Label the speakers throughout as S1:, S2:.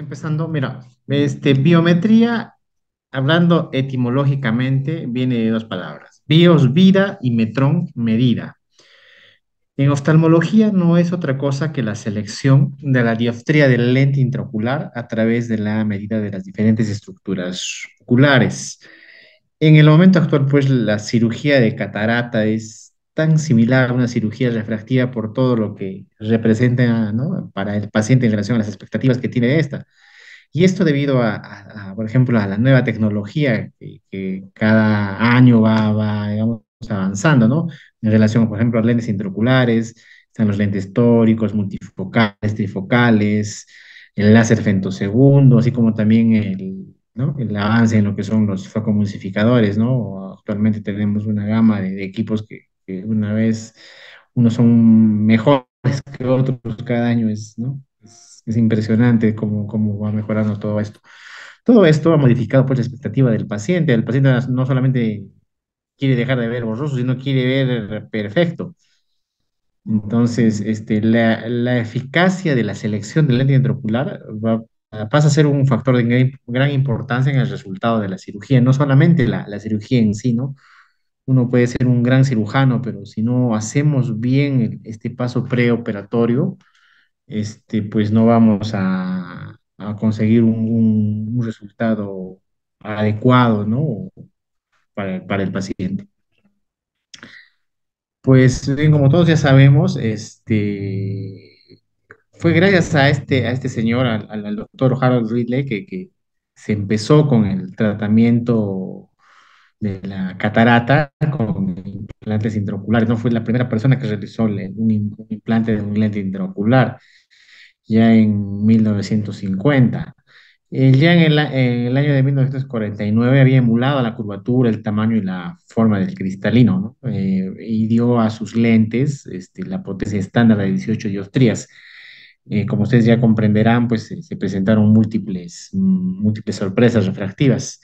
S1: empezando, mira, este, biometría, hablando etimológicamente, viene de dos palabras, bios, vida y metrón, medida. En oftalmología no es otra cosa que la selección de la dioptría del lente intraocular a través de la medida de las diferentes estructuras oculares. En el momento actual, pues, la cirugía de catarata es tan similar a una cirugía refractiva por todo lo que representa para el paciente en relación a las expectativas que tiene de esta. Y esto debido a, por ejemplo, a la nueva tecnología que, cada año va, va digamos, avanzando, ¿no? En relación, por ejemplo, a lentes intraoculares, están los lentes tóricos, multifocales, trifocales, el láser femtosegundo, así como también el, ¿no? el avance en lo que son los focomulsificadores, ¿no? Actualmente tenemos una gama de equipos que una vez unos son mejores que otros cada año, es, ¿no? es, impresionante cómo, cómo va mejorando todo esto. Todo esto ha modificado pues la expectativa del paciente. El paciente no solamente quiere dejar de ver borroso, sino quiere ver perfecto. Entonces, este, la, la eficacia de la selección del lente intraocular va, pasa a ser un factor de gran, importancia en el resultado de la cirugía, no solamente la, la cirugía en sí, ¿no? uno puede ser un gran cirujano, pero si no hacemos bien este paso preoperatorio, este, pues no vamos a, conseguir un, resultado adecuado, ¿no? Para, el paciente. Pues bien, como todos ya sabemos, este, fue gracias a este, a este señor, al, doctor Harold Ridley, que se empezó con el tratamiento de la catarata con implantes intraoculares. No fue la primera persona que realizó un implante de un lente intraocular, ya en 1950. Eh, ya en el, año de 1949 había emulado la curvatura, el tamaño y la forma del cristalino, eh, y dio a sus lentes este, la potencia estándar de 18 diostrías eh, como ustedes ya comprenderán, pues se, presentaron múltiples, mm, múltiples sorpresas refractivas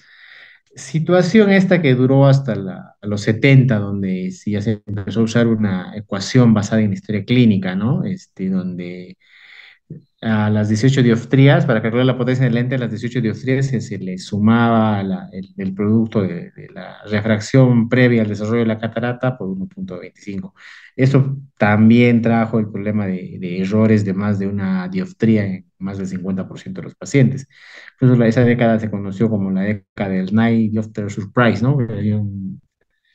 S1: Situación esta que duró hasta los 70, donde sí ya se empezó a usar una ecuación basada en historia clínica, ¿no? Este, donde a las 18 dioptrías, para calcular la potencia del lente, a las 18 dioptrías se, se le sumaba el, producto de, de, la refracción previa al desarrollo de la catarata por 1.25. Eso también trajo el problema de, errores de más de una dioptría en más del 50% de los pacientes. Incluso esa década se conoció como la década del Night Diopter Surprise, ¿no?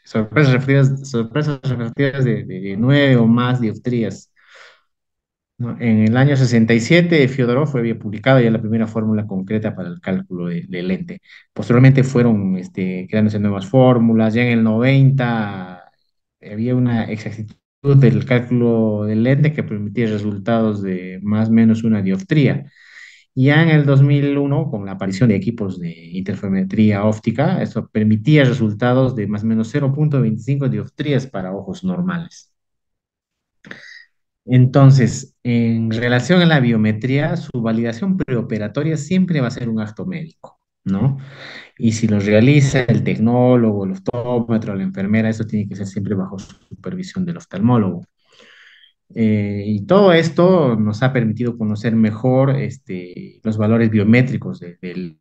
S1: sorpresas sorpresas de, nueve o más dioptrías. En el año 67, Fiodorov había publicado ya la primera fórmula concreta para el cálculo del de lente. Posteriormente fueron este, creándose nuevas fórmulas. Ya en el 90 había una exactitud del cálculo del lente que permitía resultados de más o menos una dioptría. Ya en el 2001, con la aparición de equipos de interferometría óptica, eso permitía resultados de más o menos 0.25 dioptrías para ojos normales. Entonces, en relación a la biometría, su validación preoperatoria siempre va a ser un acto médico. ¿no? Y si los realiza el tecnólogo, el optómetro, la enfermera, eso tiene que ser siempre bajo supervisión del oftalmólogo. Eh, y todo esto nos ha permitido conocer mejor este, los valores biométricos del,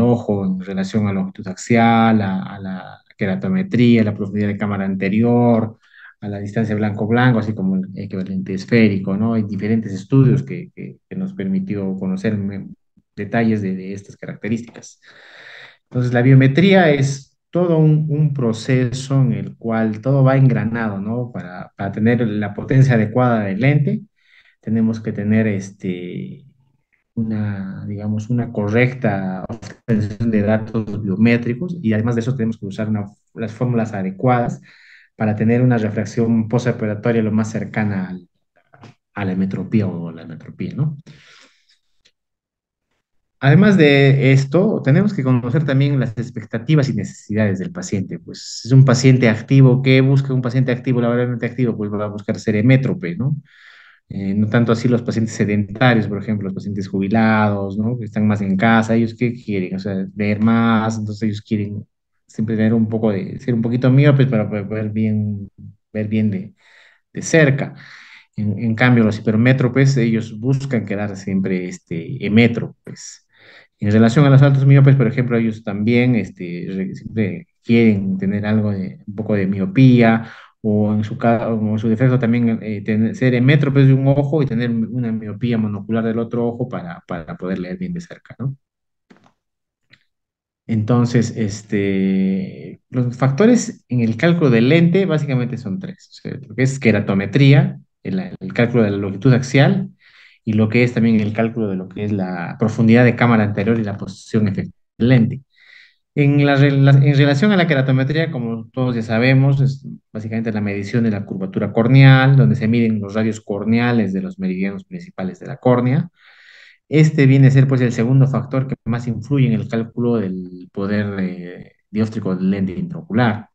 S1: ojo en relación a la longitud axial, a, la queratometría, a la profundidad de cámara anterior, a la distancia blanco-blanco, así como el equivalente esférico, ¿no? Hay diferentes estudios que, nos permitió conocer detalles de, estas características. Entonces, la biometría es todo un, proceso en el cual todo va engranado, ¿no? Para, tener la potencia adecuada del lente, tenemos que tener este, una, digamos, una correcta obtención de datos biométricos y además de eso tenemos que usar las fórmulas adecuadas para tener una refracción postoperatoria lo más cercana a la metropía o la metropía, ¿no? Además de esto, tenemos que conocer también las expectativas y necesidades del paciente. Pues es un paciente activo, ¿qué busca un paciente activo, laboralmente activo? Pues va a buscar ser emétrope, ¿no? Eh, no tanto así los pacientes sedentarios, por ejemplo, los pacientes jubilados, ¿no? Que están más en casa, ellos qué quieren, o sea, ver más, entonces ellos quieren siempre tener un poco de, ser un poquito pues para poder ver bien, ver bien de, cerca. En, cambio, los hipermétropes, ellos buscan quedar siempre este, emétropes. En relación a los altos miopes, por ejemplo, ellos también este, siempre quieren tener algo de, un poco de miopía o en su, caso, su defecto también eh, ser en de un ojo y tener una miopía monocular del otro ojo para, poder leer bien de cerca, ¿no? Entonces, este, los factores en el cálculo del lente básicamente son tres. lo que es queratometría, el, cálculo de la longitud axial, y lo que es también el cálculo de lo que es la profundidad de cámara anterior y la posición efectiva del lente. En, en relación a la queratometría, como todos ya sabemos, es básicamente la medición de la curvatura corneal, donde se miden los radios corneales de los meridianos principales de la córnea. Este viene a ser pues el segundo factor que más influye en el cálculo del poder dióstrico eh, dióptrico del lente intraocular.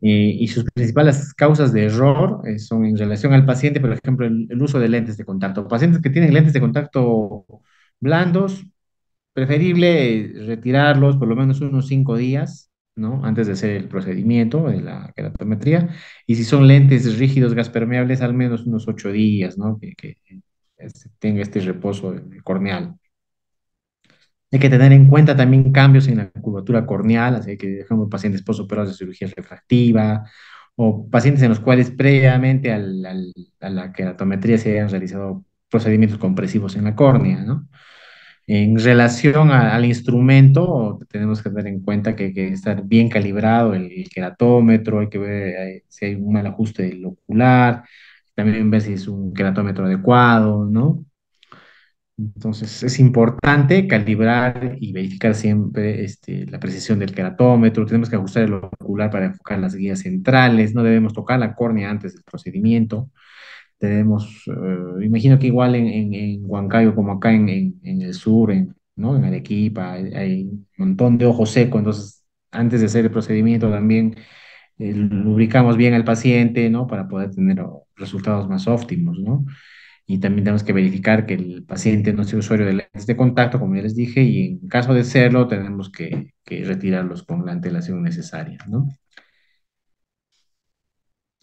S1: Eh, y sus principales causas de error eh, son en relación al paciente, por ejemplo, el, uso de lentes de contacto. Pacientes que tienen lentes de contacto blandos, preferible eh, retirarlos por lo menos unos cinco días, ¿no? Antes de hacer el procedimiento de la queratometría. Y si son lentes rígidos, gas permeables, al menos unos ocho días, ¿no? que tenga este reposo corneal. Hay que tener en cuenta también cambios en la curvatura corneal, así que ejemplo, pacientes posoperados de cirugía refractiva o pacientes en los cuales previamente a la queratometría se hayan realizado procedimientos compresivos en la córnea, ¿no? En relación al instrumento, tenemos que tener en cuenta que hay que estar bien calibrado el, el queratómetro, hay que ver eh, si hay un mal ajuste del ocular, también ver si es un queratómetro adecuado, ¿no? Entonces es importante calibrar y verificar siempre este, la precisión del keratómetro, tenemos que ajustar el ocular para enfocar las guías centrales, no debemos tocar la córnea antes del procedimiento. Tenemos, eh, imagino que igual en, Huancayo como acá en, el sur, en, Arequipa, hay, un montón de ojos secos, entonces antes de hacer el procedimiento también eh, lubricamos bien al paciente, ¿no? Para poder tener resultados más óptimos, ¿no? y también tenemos que verificar que el paciente no sea usuario de lentes de contacto, como ya les dije, y en caso de serlo, tenemos que, retirarlos con la antelación necesaria, ¿no?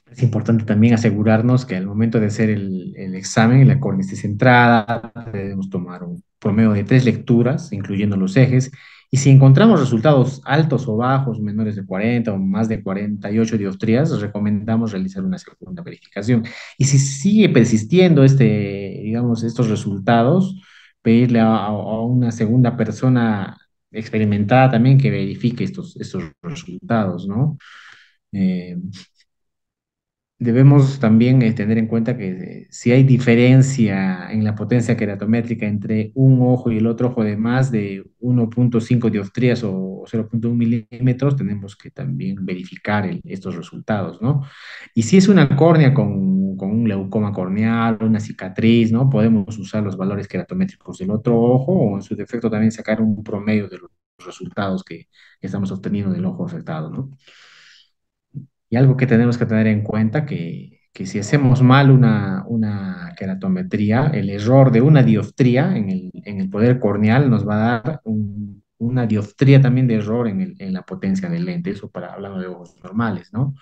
S1: Es importante también asegurarnos que al momento de hacer el, examen, la córnea esté centrada, debemos tomar un promedio de tres lecturas, incluyendo los ejes, y si encontramos resultados altos o bajos, menores de 40 o más de 48 dioptrías, recomendamos realizar una segunda verificación. Y si sigue persistiendo este, digamos, estos resultados, pedirle a, una segunda persona experimentada también que verifique estos, estos resultados, ¿no? Eh, debemos también eh, tener en cuenta que eh, si hay diferencia en la potencia queratométrica entre un ojo y el otro ojo de más de 1.5 dioptrías o 0.1 milímetros, tenemos que también verificar estos resultados, ¿no? Y si es una córnea con, con, un leucoma corneal, una cicatriz, ¿no? Podemos usar los valores queratométricos del otro ojo o en su defecto también sacar un promedio de los resultados que, que estamos obteniendo del ojo afectado, ¿no? algo que tenemos que tener en cuenta que, que si hacemos mal una, una, queratometría, el error de una dioptría en el, poder corneal nos va a dar una dioptría también de error en, la potencia del lente, eso para hablando de ojos normales, ¿no?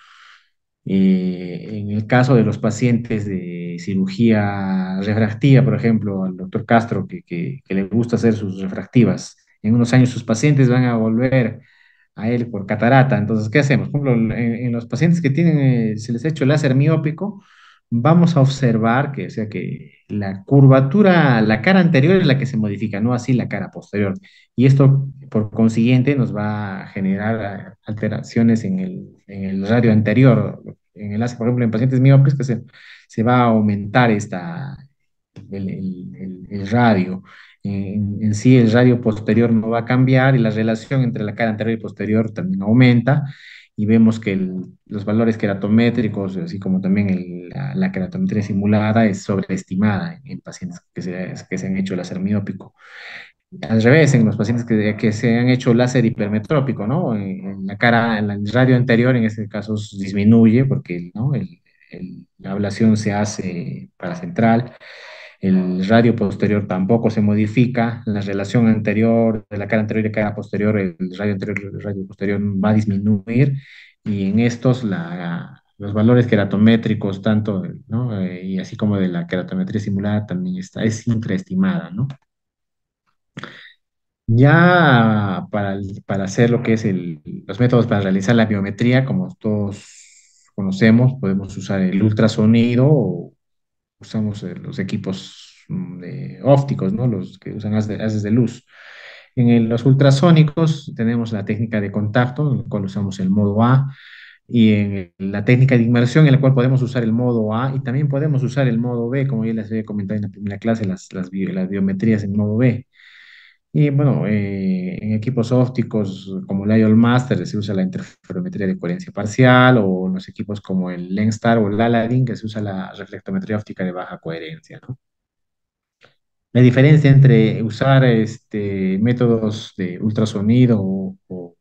S1: Eh, en el caso de los pacientes de cirugía refractiva, por ejemplo, al doctor Castro, que, que le gusta hacer sus refractivas, en unos años sus pacientes van a volver a él por catarata. Entonces, ¿qué hacemos? Por ejemplo, en, los pacientes que tienen, eh, se les ha hecho láser miópico, vamos a observar que, sea, que la curvatura, la cara anterior es la que se modifica, no así la cara posterior. Y esto, por consiguiente, nos va a generar eh, alteraciones en el, radio anterior. En el láser, por ejemplo, en pacientes miópicos se, va a aumentar esta, el, el, el radio. Eh, en, sí el radio posterior no va a cambiar y la relación entre la cara anterior y posterior también aumenta y vemos que los valores queratométricos así como también la, queratometría simulada, es sobreestimada en, pacientes que se, que se han hecho láser miópico. Al revés, en los pacientes que, que se han hecho láser hipermetrópico, ¿no? En, la cara, en el radio anterior, en este caso, disminuye porque la ablación se hace para central el radio posterior tampoco se modifica, la relación anterior, de la cara anterior y la cara posterior, el radio anterior y el radio posterior va a disminuir y en estos los valores queratométricos, tanto eh, y así como de la queratometría simulada, también está, es intraestimada. Ya para, para hacer lo que es los métodos para realizar la biometría, como todos conocemos, podemos usar el ultrasonido o usamos eh, los equipos mm, ópticos, ¿no? los que usan haces de luz. En los ultrasónicos tenemos la técnica de contacto, en la cual usamos el modo A, y en la técnica de inmersión, en la cual podemos usar el modo A, y también podemos usar el modo B, como ya les había comentado en la primera clase, las, las biometrías en modo B. Y bueno, eh, en equipos ópticos como el IOL Master se usa la interferometría de coherencia parcial o en los equipos como el Lenstar o el Aladdin que se usa la reflectometría óptica de baja coherencia. La diferencia entre usar este, métodos de ultrasonido o,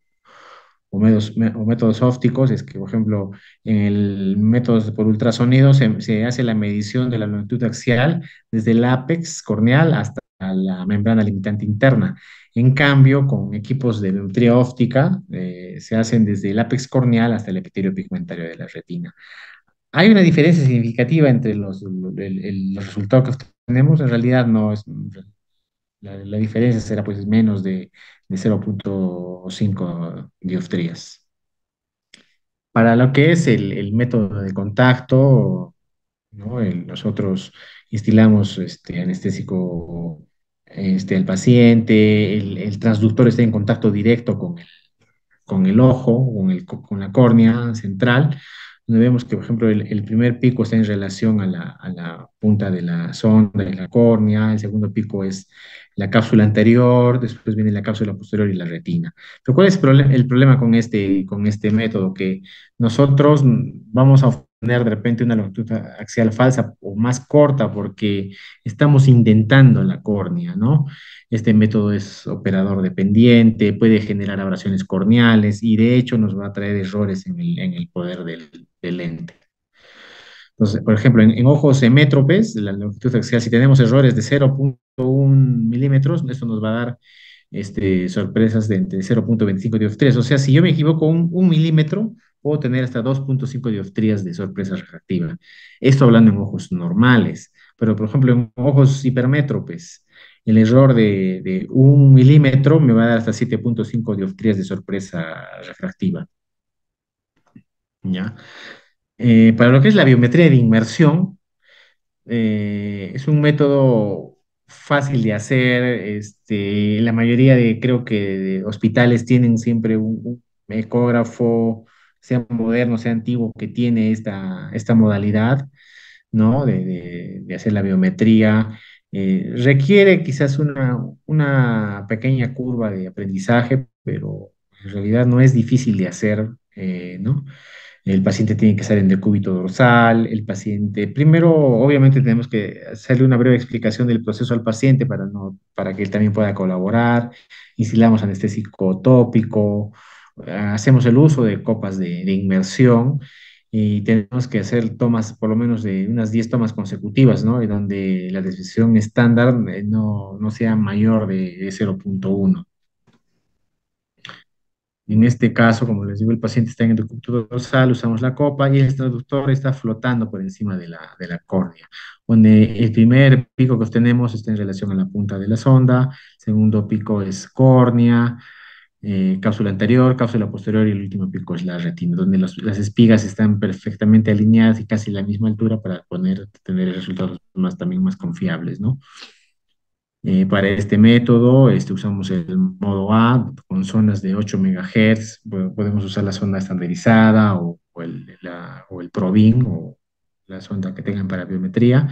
S1: métodos, ópticos es que, por ejemplo, en el método por ultrasonido se, se hace la medición de la longitud axial desde el ápex corneal hasta a la membrana limitante interna. En cambio, con equipos de neutría óptica, eh, se hacen desde el ápex corneal hasta el epitelio pigmentario de la retina. Hay una diferencia significativa entre los, resultados que obtenemos, en realidad no es... La, diferencia será pues menos de, de 0.5 dioptrías. Para lo que es el, método de contacto, nosotros instilamos este anestésico este, el paciente, el, transductor está en contacto directo con el, con el ojo, con, con la córnea central, donde vemos que, por ejemplo, el, primer pico está en relación a la, a la, punta de la sonda y la córnea, el segundo pico es la cápsula anterior, después viene la cápsula posterior y la retina. Pero ¿cuál es el, problema con este, con este método? Que nosotros vamos a tener de repente una longitud axial falsa o más corta porque estamos indentando la córnea, ¿no? Este método es operador dependiente, puede generar abrasiones corneales y de hecho nos va a traer errores en el, poder del, lente. Entonces, por ejemplo, en, ojos hemétropes, la longitud axial, si tenemos errores de 0.1 milímetros, eso nos va a dar este, sorpresas de entre 0.25 3. O sea, si yo me equivoco un milímetro, puedo tener hasta 2.5 dioptrías de sorpresa refractiva. Esto hablando en ojos normales, pero por ejemplo en ojos hipermétropes, el error de, un milímetro me va a dar hasta 7.5 dioptrías de sorpresa refractiva. ¿Ya? Eh, para lo que es la biometría de inmersión, eh, es un método fácil de hacer. Este, la mayoría de, creo que, hospitales tienen siempre un ecógrafo sea moderno, sea antiguo, que tiene esta, esta modalidad, ¿no? De, hacer la biometría. Eh, requiere quizás una, pequeña curva de aprendizaje, pero en realidad no es difícil de hacer, eh, ¿no? El paciente tiene que salir en cúbito dorsal, el paciente, primero obviamente tenemos que hacerle una breve explicación del proceso al paciente para, no, para que él también pueda colaborar, instilamos anestésico tópico, hacemos el uso de copas de, inmersión y tenemos que hacer tomas, por lo menos de unas 10 tomas consecutivas, ¿no? Y donde la decisión estándar eh, no, no sea mayor de, 0.1. En este caso, como les digo, el paciente está en el conducto dorsal, usamos la copa y el traductor está flotando por encima de la, de la córnea, donde el primer pico que obtenemos está en relación a la punta de la sonda, segundo pico es córnea, eh, cápsula anterior, cápsula posterior y el último pico es la retina, donde las espigas están perfectamente alineadas y casi a la misma altura para poder tener resultados más, también más confiables, ¿no? Eh, para este método este, usamos el modo A con zonas de 8 MHz, podemos usar la zona estandarizada o, o el, o el ProBIN o la sonda que tengan para biometría,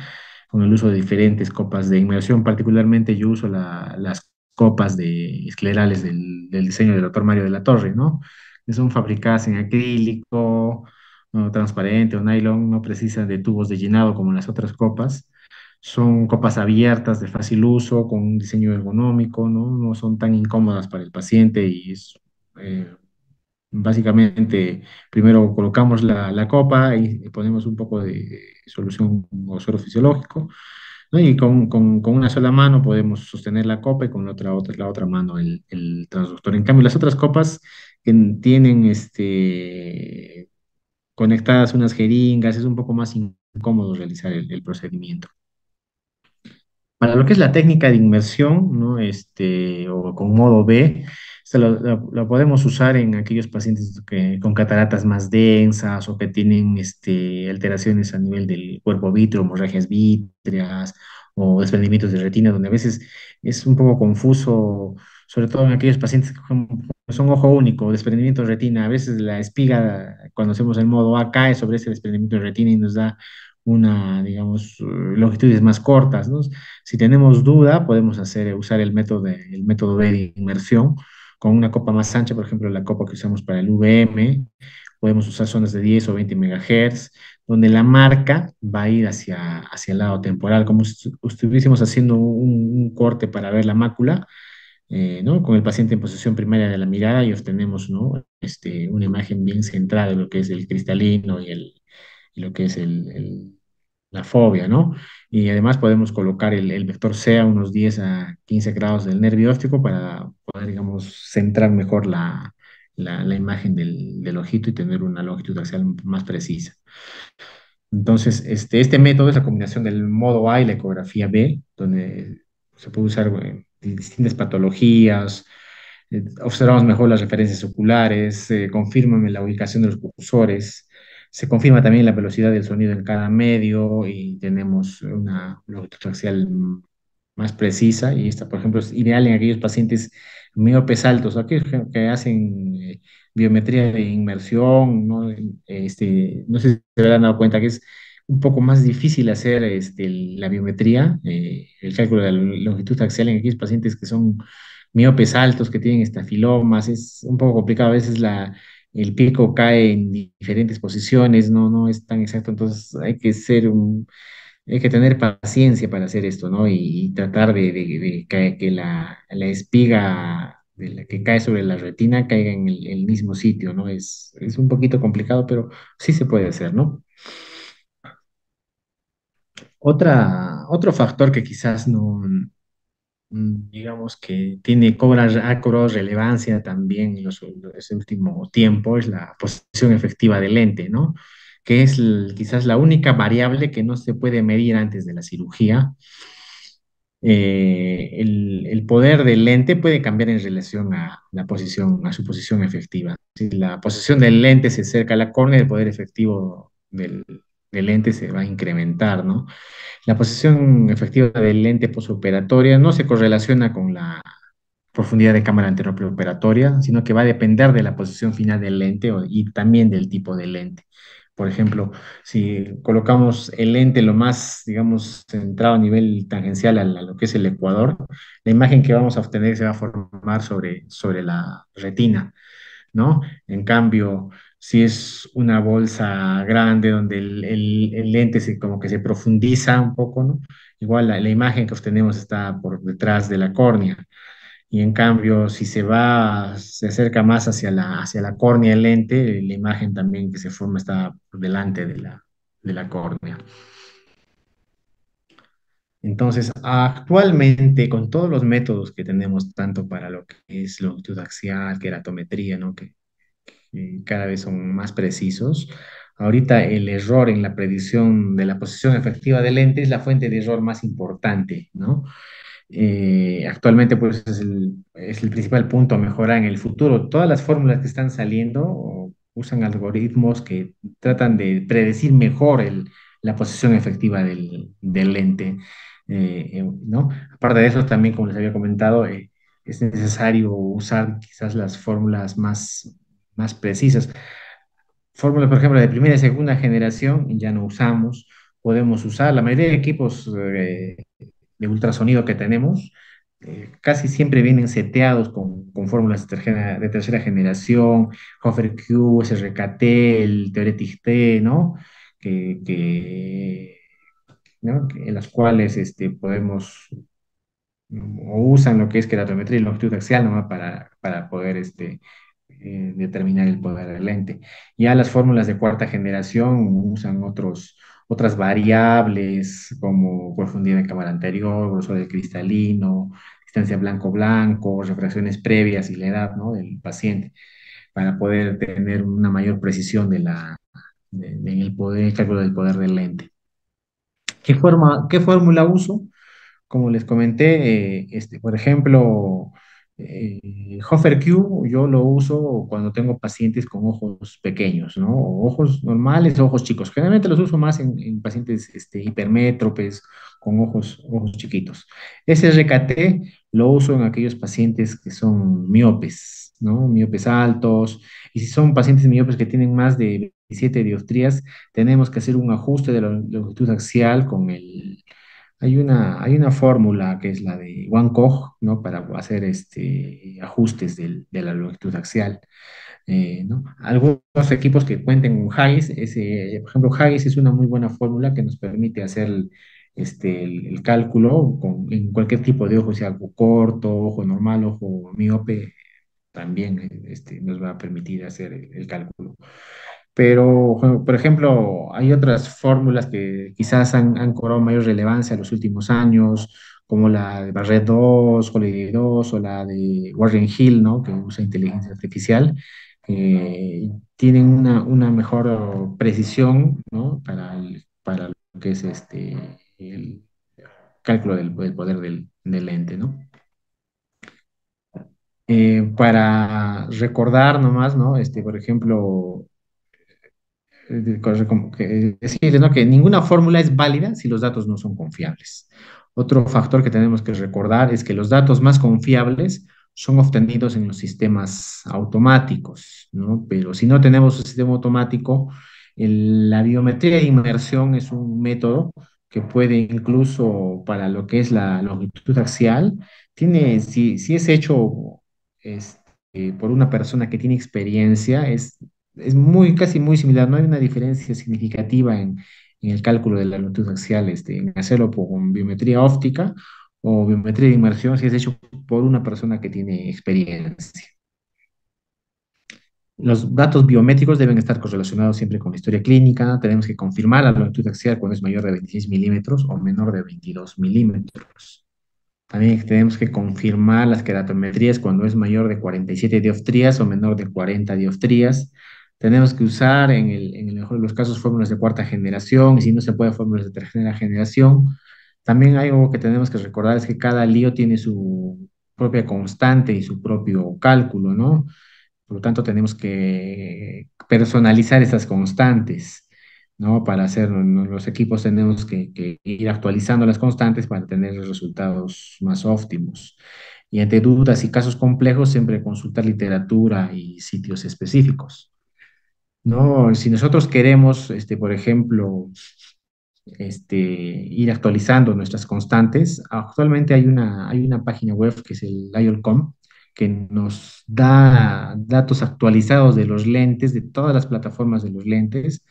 S1: con el uso de diferentes copas de inmersión, particularmente yo uso la, las copas de esclerales del, diseño del doctor Mario de la Torre, ¿no? Que son fabricadas en acrílico, no transparente o nylon, no precisan de tubos de llenado como las otras copas. Son copas abiertas de fácil uso, con un diseño ergonómico, ¿no? No son tan incómodas para el paciente y eh, básicamente primero colocamos la, copa y ponemos un poco de solución o suero fisiológico y con, una sola mano podemos sostener la copa y con la otra, la otra mano el, transductor. En cambio, las otras copas que tienen este, conectadas unas jeringas, es un poco más incómodo realizar el, procedimiento. Para lo que es la técnica de inmersión, ¿no? este, o con modo B, lo, podemos usar en aquellos pacientes con cataratas más densas o que tienen este, alteraciones a nivel del cuerpo vítreo, hemorragias vítreas o desprendimientos de retina, donde a veces es un poco confuso, sobre todo en aquellos pacientes que son, ojo único, desprendimiento de retina. A veces la espiga, cuando hacemos el modo A, cae sobre ese desprendimiento de retina y nos da una, digamos, longitudes más cortas. Si tenemos duda, podemos hacer, usar el método, el método de inmersión con una copa más ancha, por ejemplo, la copa que usamos para el VM, podemos usar zonas de 10 o 20 megahertz, donde la marca va a ir hacia, hacia el lado temporal, como si estuviésemos haciendo un, corte para ver la mácula, eh, ¿no? con el paciente en posición primaria de la mirada y obtenemos ¿no? este, una imagen bien centrada de lo que es el cristalino y, el, lo que es la fobia, ¿no? Y además podemos colocar el, el, vector C a unos 10 a 15 grados del nervio óptico para digamos, centrar mejor la, imagen del, ojito y tener una longitud axial más precisa. Entonces, este, este método es la combinación del modo A y la ecografía B, donde se puede usar distintas patologías, eh, observamos mejor las referencias oculares, se la ubicación de los cursores, se confirma también la velocidad del sonido en cada medio y tenemos una longitud axial más precisa y esta, por ejemplo, es ideal en aquellos pacientes miopes altos, aquellos que, hacen eh, biometría de inmersión, ¿no? Este, no sé si se habrán dado cuenta que es un poco más difícil hacer este, la biometría, eh, el cálculo de la longitud axial en aquellos pacientes que son miopes altos, que tienen estafilomas, es un poco complicado, a veces la, el pico cae en diferentes posiciones, no, no es tan exacto, entonces hay que ser un hay que tener paciencia para hacer esto, ¿no? Y, tratar de, que, la, espiga que cae sobre la retina caiga en el, mismo sitio, ¿no? Es, es, un poquito complicado, pero sí se puede hacer, ¿no?
S2: Otra,
S1: otro factor que quizás no, digamos que tiene, cobra, ha relevancia también en, ese último tiempo es la posición efectiva del lente, ¿no? que es quizás la única variable que no se puede medir antes de la cirugía. Eh, el, poder del lente puede cambiar en relación a, la posición, a su posición efectiva. Si la posición del lente se acerca a la córnea, el poder efectivo del, lente se va a incrementar, ¿no? La posición efectiva del lente posoperatoria no se correlaciona con la profundidad de cámara anterior preoperatoria, sino que va a depender de la posición final del lente y también del tipo de lente. Por ejemplo, si colocamos el lente lo más, digamos, centrado a nivel tangencial a, lo que es el ecuador, la imagen que vamos a obtener se va a formar sobre, sobre la retina, ¿no? En cambio, si es una bolsa grande donde el, el, lente se, como que se profundiza un poco, ¿no? Igual la, la, imagen que obtenemos está por detrás de la córnea y en cambio si se va, se acerca más hacia la, hacia la córnea del lente, la imagen también que se forma está delante de la, de la córnea. Entonces, actualmente con todos los métodos que tenemos, tanto para lo que es longitud axial, keratometría, ¿no? que, que cada vez son más precisos, ahorita el error en la predicción de la posición efectiva del lente es la fuente de error más importante, ¿no? Eh, actualmente pues es el, principal punto a mejorar en el futuro. Todas las fórmulas que están saliendo usan algoritmos que tratan de predecir mejor la posición efectiva del, lente. Eh, eh, ¿no? Aparte de eso, también como les había comentado, es necesario usar quizás las fórmulas más, más precisas. Fórmulas, por ejemplo, de primera y segunda generación ya no usamos, podemos usar, la mayoría de equipos de ultrasonido que tenemos, eh, casi siempre vienen seteados con, fórmulas de, tercera generación, Hofer Q, SRKT, el Teoretic T, ¿no? Que, en las cuales este, podemos o usan lo que es queratometría y longitud axial para, para poder este, eh, determinar el poder del lente. Ya las fórmulas de cuarta generación usan otros, otras variables como profundidad de cámara anterior, grosor del cristalino, distancia blanco-blanco, refracciones previas y la edad del paciente, para poder tener una mayor precisión de la, de, el poder, el cálculo del poder del lente. ¿Qué, forma, qué fórmula uso? Como les comenté, eh, este, por ejemplo, Hoffer eh, Hofer Q yo lo uso cuando tengo pacientes con ojos pequeños, ¿no? ojos normales, ojos chicos. Generalmente los uso más en, pacientes este, hipermétropes, con ojos, ojos chiquitos. SRKT lo uso en aquellos pacientes que son miopes, ¿no? Miopes altos. Y si son pacientes miopes que tienen más de 17 dioptrías, tenemos que hacer un ajuste de la longitud axial con el hay una, hay una fórmula que es la de Wang Koch, ¿no? Para hacer este, ajustes de la longitud axial. Eh, Algunos equipos que cuenten con Haggis, ese, por ejemplo, Haggis es una muy buena fórmula que nos permite hacer este, el, cálculo en cualquier tipo de ojo, sea algo corto, ojo normal, ojo miope, también este, nos va a permitir hacer el cálculo. Pero, por ejemplo, hay otras fórmulas que quizás han, han, cobrado mayor relevancia en los últimos años, como la de Barret 2, Holiday 2 o la de Warren Hill, ¿no? que usa inteligencia artificial. Eh, tienen una, mejor precisión ¿no? para, para lo que es este, el cálculo del, poder del, del, lente. ¿no? Eh, para recordar nomás, ¿no? Este, por ejemplo, que ninguna fórmula es válida si los datos no son confiables. Otro factor que tenemos que recordar es que los datos más confiables son obtenidos en los sistemas automáticos, ¿no? pero si no tenemos un sistema automático, la biometría de inmersión es un método que puede incluso para lo que es la longitud axial, tiene, si, si es hecho este, por una persona que tiene experiencia, es es muy, casi muy similar, no hay una diferencia significativa en, el cálculo de la longitud axial, este, en hacerlo con biometría óptica o biometría de inmersión si es hecho por una persona que tiene experiencia. Los datos biométricos deben estar correlacionados siempre con la historia clínica. Tenemos que confirmar la longitud axial cuando es mayor de 26 milímetros o menor de 22 milímetros. También tenemos que confirmar las queratometrías cuando es mayor de 47 dioptrías o menor de 40 dioptrías. Tenemos que usar, en el, mejor de los casos, fórmulas de cuarta generación, y si no se puede, fórmulas de tercera generación. También hay algo que tenemos que recordar es que cada lío tiene su propia constante y su propio cálculo, ¿no? Por lo tanto, tenemos que personalizar esas constantes, ¿no? Para hacer los equipos tenemos que, que ir actualizando las constantes para tener resultados más óptimos. Y ante dudas y casos complejos, siempre consultar literatura y sitios específicos. ¿no? Si nosotros queremos, este, por ejemplo, este, ir actualizando nuestras constantes, actualmente hay una, hay una página web que es el IOLCOM, que nos da datos actualizados de los lentes, de todas las plataformas de los lentes,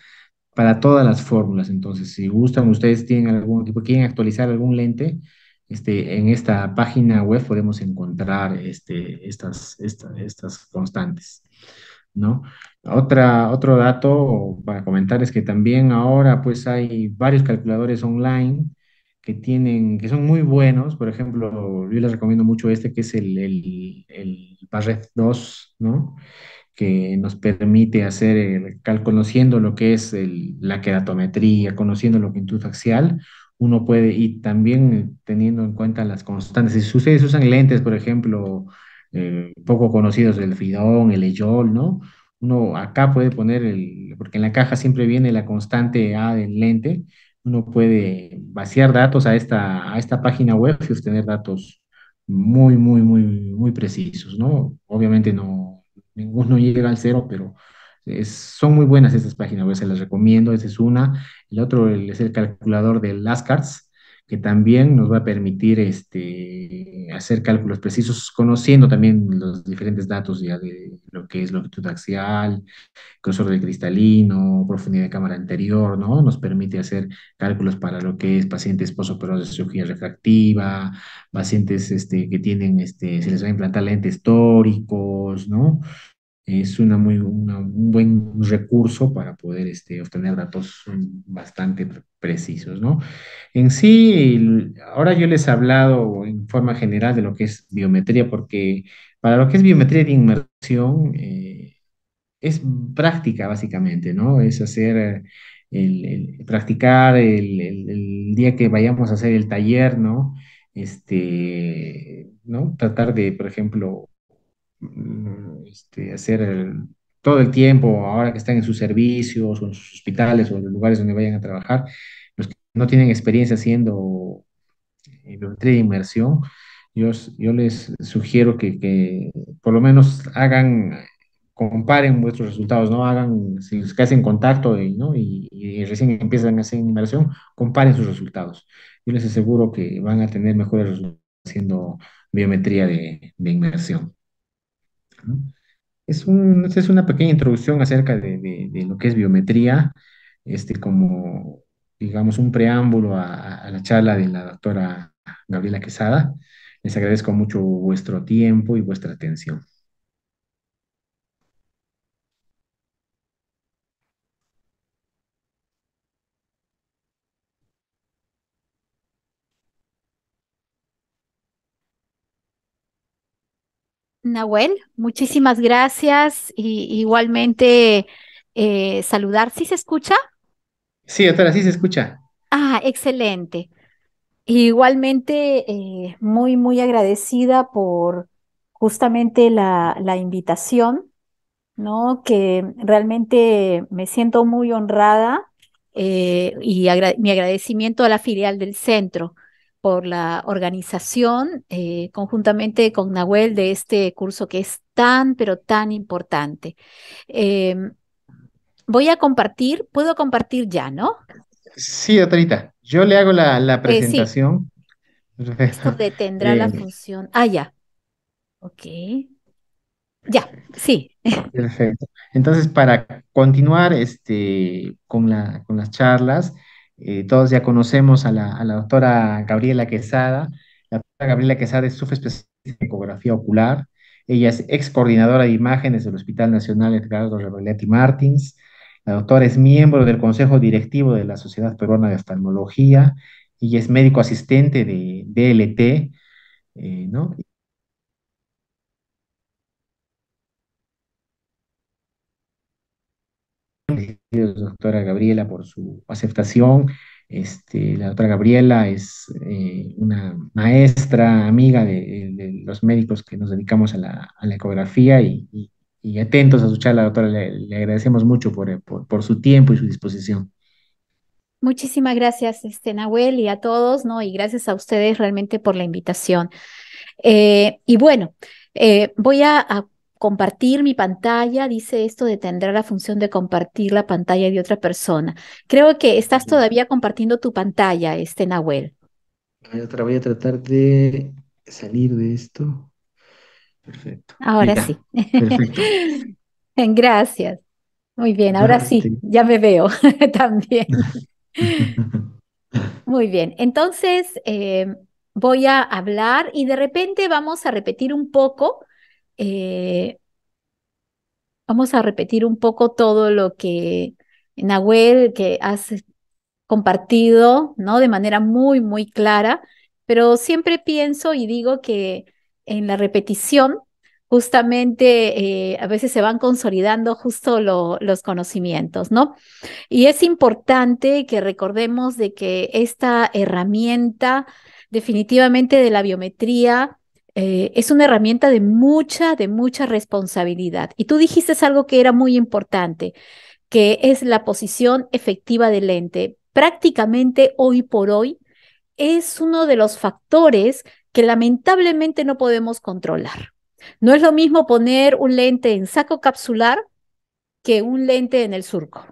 S1: para todas las fórmulas. Entonces, si gustan, ustedes tienen algún tipo, quieren actualizar algún lente, este, en esta página web podemos encontrar este, estas, estas constantes. ¿no? Otra, otro dato para comentar es que también ahora pues hay varios calculadores online que tienen, que son muy buenos, por ejemplo, yo les recomiendo mucho este que es el, el, el 2, ¿no? que nos permite hacer, el, eh, conociendo lo que es la queratometría, conociendo la que axial, uno puede, y también eh, teniendo en cuenta las constantes, si ustedes usan lentes, por ejemplo, eh, poco conocidos, el Fidón, el Eyol, ¿no? Uno acá puede poner, el, porque en la caja siempre viene la constante A del lente, uno puede vaciar datos a esta, a esta página web y obtener datos muy, muy, muy, muy precisos, ¿no? Obviamente no, ninguno llega al cero, pero son muy buenas estas páginas web, se las recomiendo, esa es una. El otro es el calculador de Lascars, que también nos va a permitir este, hacer cálculos precisos, conociendo también los diferentes datos ya de lo que es longitud axial, grosor del cristalino, profundidad de cámara anterior, ¿no? Nos permite hacer cálculos para lo que es pacientes posoperos de cirugía refractiva, pacientes este, que tienen, este, se les va a implantar lentes tóricos, ¿no? es una muy, un buen recurso para poder este, obtener datos bastante precisos, ¿no? En sí, ahora yo les he hablado en forma general de lo que es biometría, porque para lo que es biometría de inmersión, eh, es práctica básicamente, ¿no? Es hacer, practicar el, el, día que vayamos a hacer el taller, ¿no? Este, ¿no? Tratar de, por ejemplo, Mm, este, hacer todo el tiempo, ahora que están en sus servicios o en sus hospitales o en los lugares donde vayan a trabajar, los que no tienen experiencia haciendo eh, biometría de inmersión, yo, les sugiero que, por lo menos hagan, comparen vuestros resultados, ¿no? Hagan, si los que hacen contacto y, ¿no? y, recién empiezan a hacer inmersión, comparen sus resultados. Yo les aseguro que van a tener mejores resultados haciendo biometría de, de inmersión. Es, una pequeña introducción acerca de, lo que es biometría, este, como, digamos, un preámbulo a, a la charla de la doctora Gabriela Quesada. Les agradezco mucho vuestro tiempo y vuestra atención.
S3: Nahuel, muchísimas gracias. Y, igualmente eh, saludar. ¿Sí se escucha?
S1: Sí, doctora, sí se escucha.
S3: Ah, excelente. Igualmente, eh, muy, muy agradecida por justamente la, la invitación, ¿no? Que realmente me siento muy honrada eh, y mi agradecimiento a la filial del centro por la organización eh, conjuntamente con Nahuel de este curso que es tan, pero tan importante. Em, voy a compartir, puedo compartir ya, ¿no?
S1: Sí, doctorita, yo le hago la, eh, presentación. Esto detendrá la
S3: función. Ah, ya. Ok. Ya, sí.
S1: Perfecto. Entonces, para continuar este, con, la, con las charlas, eh, todos ya conocemos a la, doctora Gabriela Quesada. La doctora Gabriela Quesada es subespecialista en ecografía ocular. Ella es ex coordinadora de imágenes del Hospital Nacional Edgardo Rebelletti Martins. La doctora es miembro del Consejo Directivo de la Sociedad Peruana de Oftalmología y es médico asistente de DLT. Eh, ¿no? doctora Gabriela, por su aceptación. Este, la doctora Gabriela es eh, una maestra, amiga de, los médicos que nos dedicamos a la, ecografía y, atentos a su charla, doctora. Le, agradecemos mucho eh, por, por, su tiempo y su disposición.
S3: Muchísimas gracias, este, Nahuel, y a todos, ¿no? Y gracias a ustedes realmente por la invitación. Eh, y bueno, voy a, a compartir mi pantalla, dice esto de tendrá la función de compartir la pantalla de otra persona. Creo que estás todavía compartiendo tu pantalla, este Nahuel.
S1: voy a tratar de salir de esto. Perfecto.
S3: Ahora sí. Perfecto. Gracias. Muy bien, ahora sí, ya me veo también. Muy bien, entonces eh, voy a hablar y de repente vamos a repetir un poco eh, vamos a repetir un poco todo lo que Nahuel, que has compartido, ¿no? De manera muy, muy clara, pero siempre pienso y digo que en la repetición justamente eh, a veces se van consolidando justo los conocimientos, ¿no? Y es importante que recordemos de que esta herramienta definitivamente de la biometría eh, es una herramienta de mucha, de mucha responsabilidad. Y tú dijiste algo que era muy importante, que es la posición efectiva del lente. Prácticamente hoy por hoy es uno de los factores que lamentablemente no podemos controlar. No es lo mismo poner un lente en saco capsular que un lente en el surco.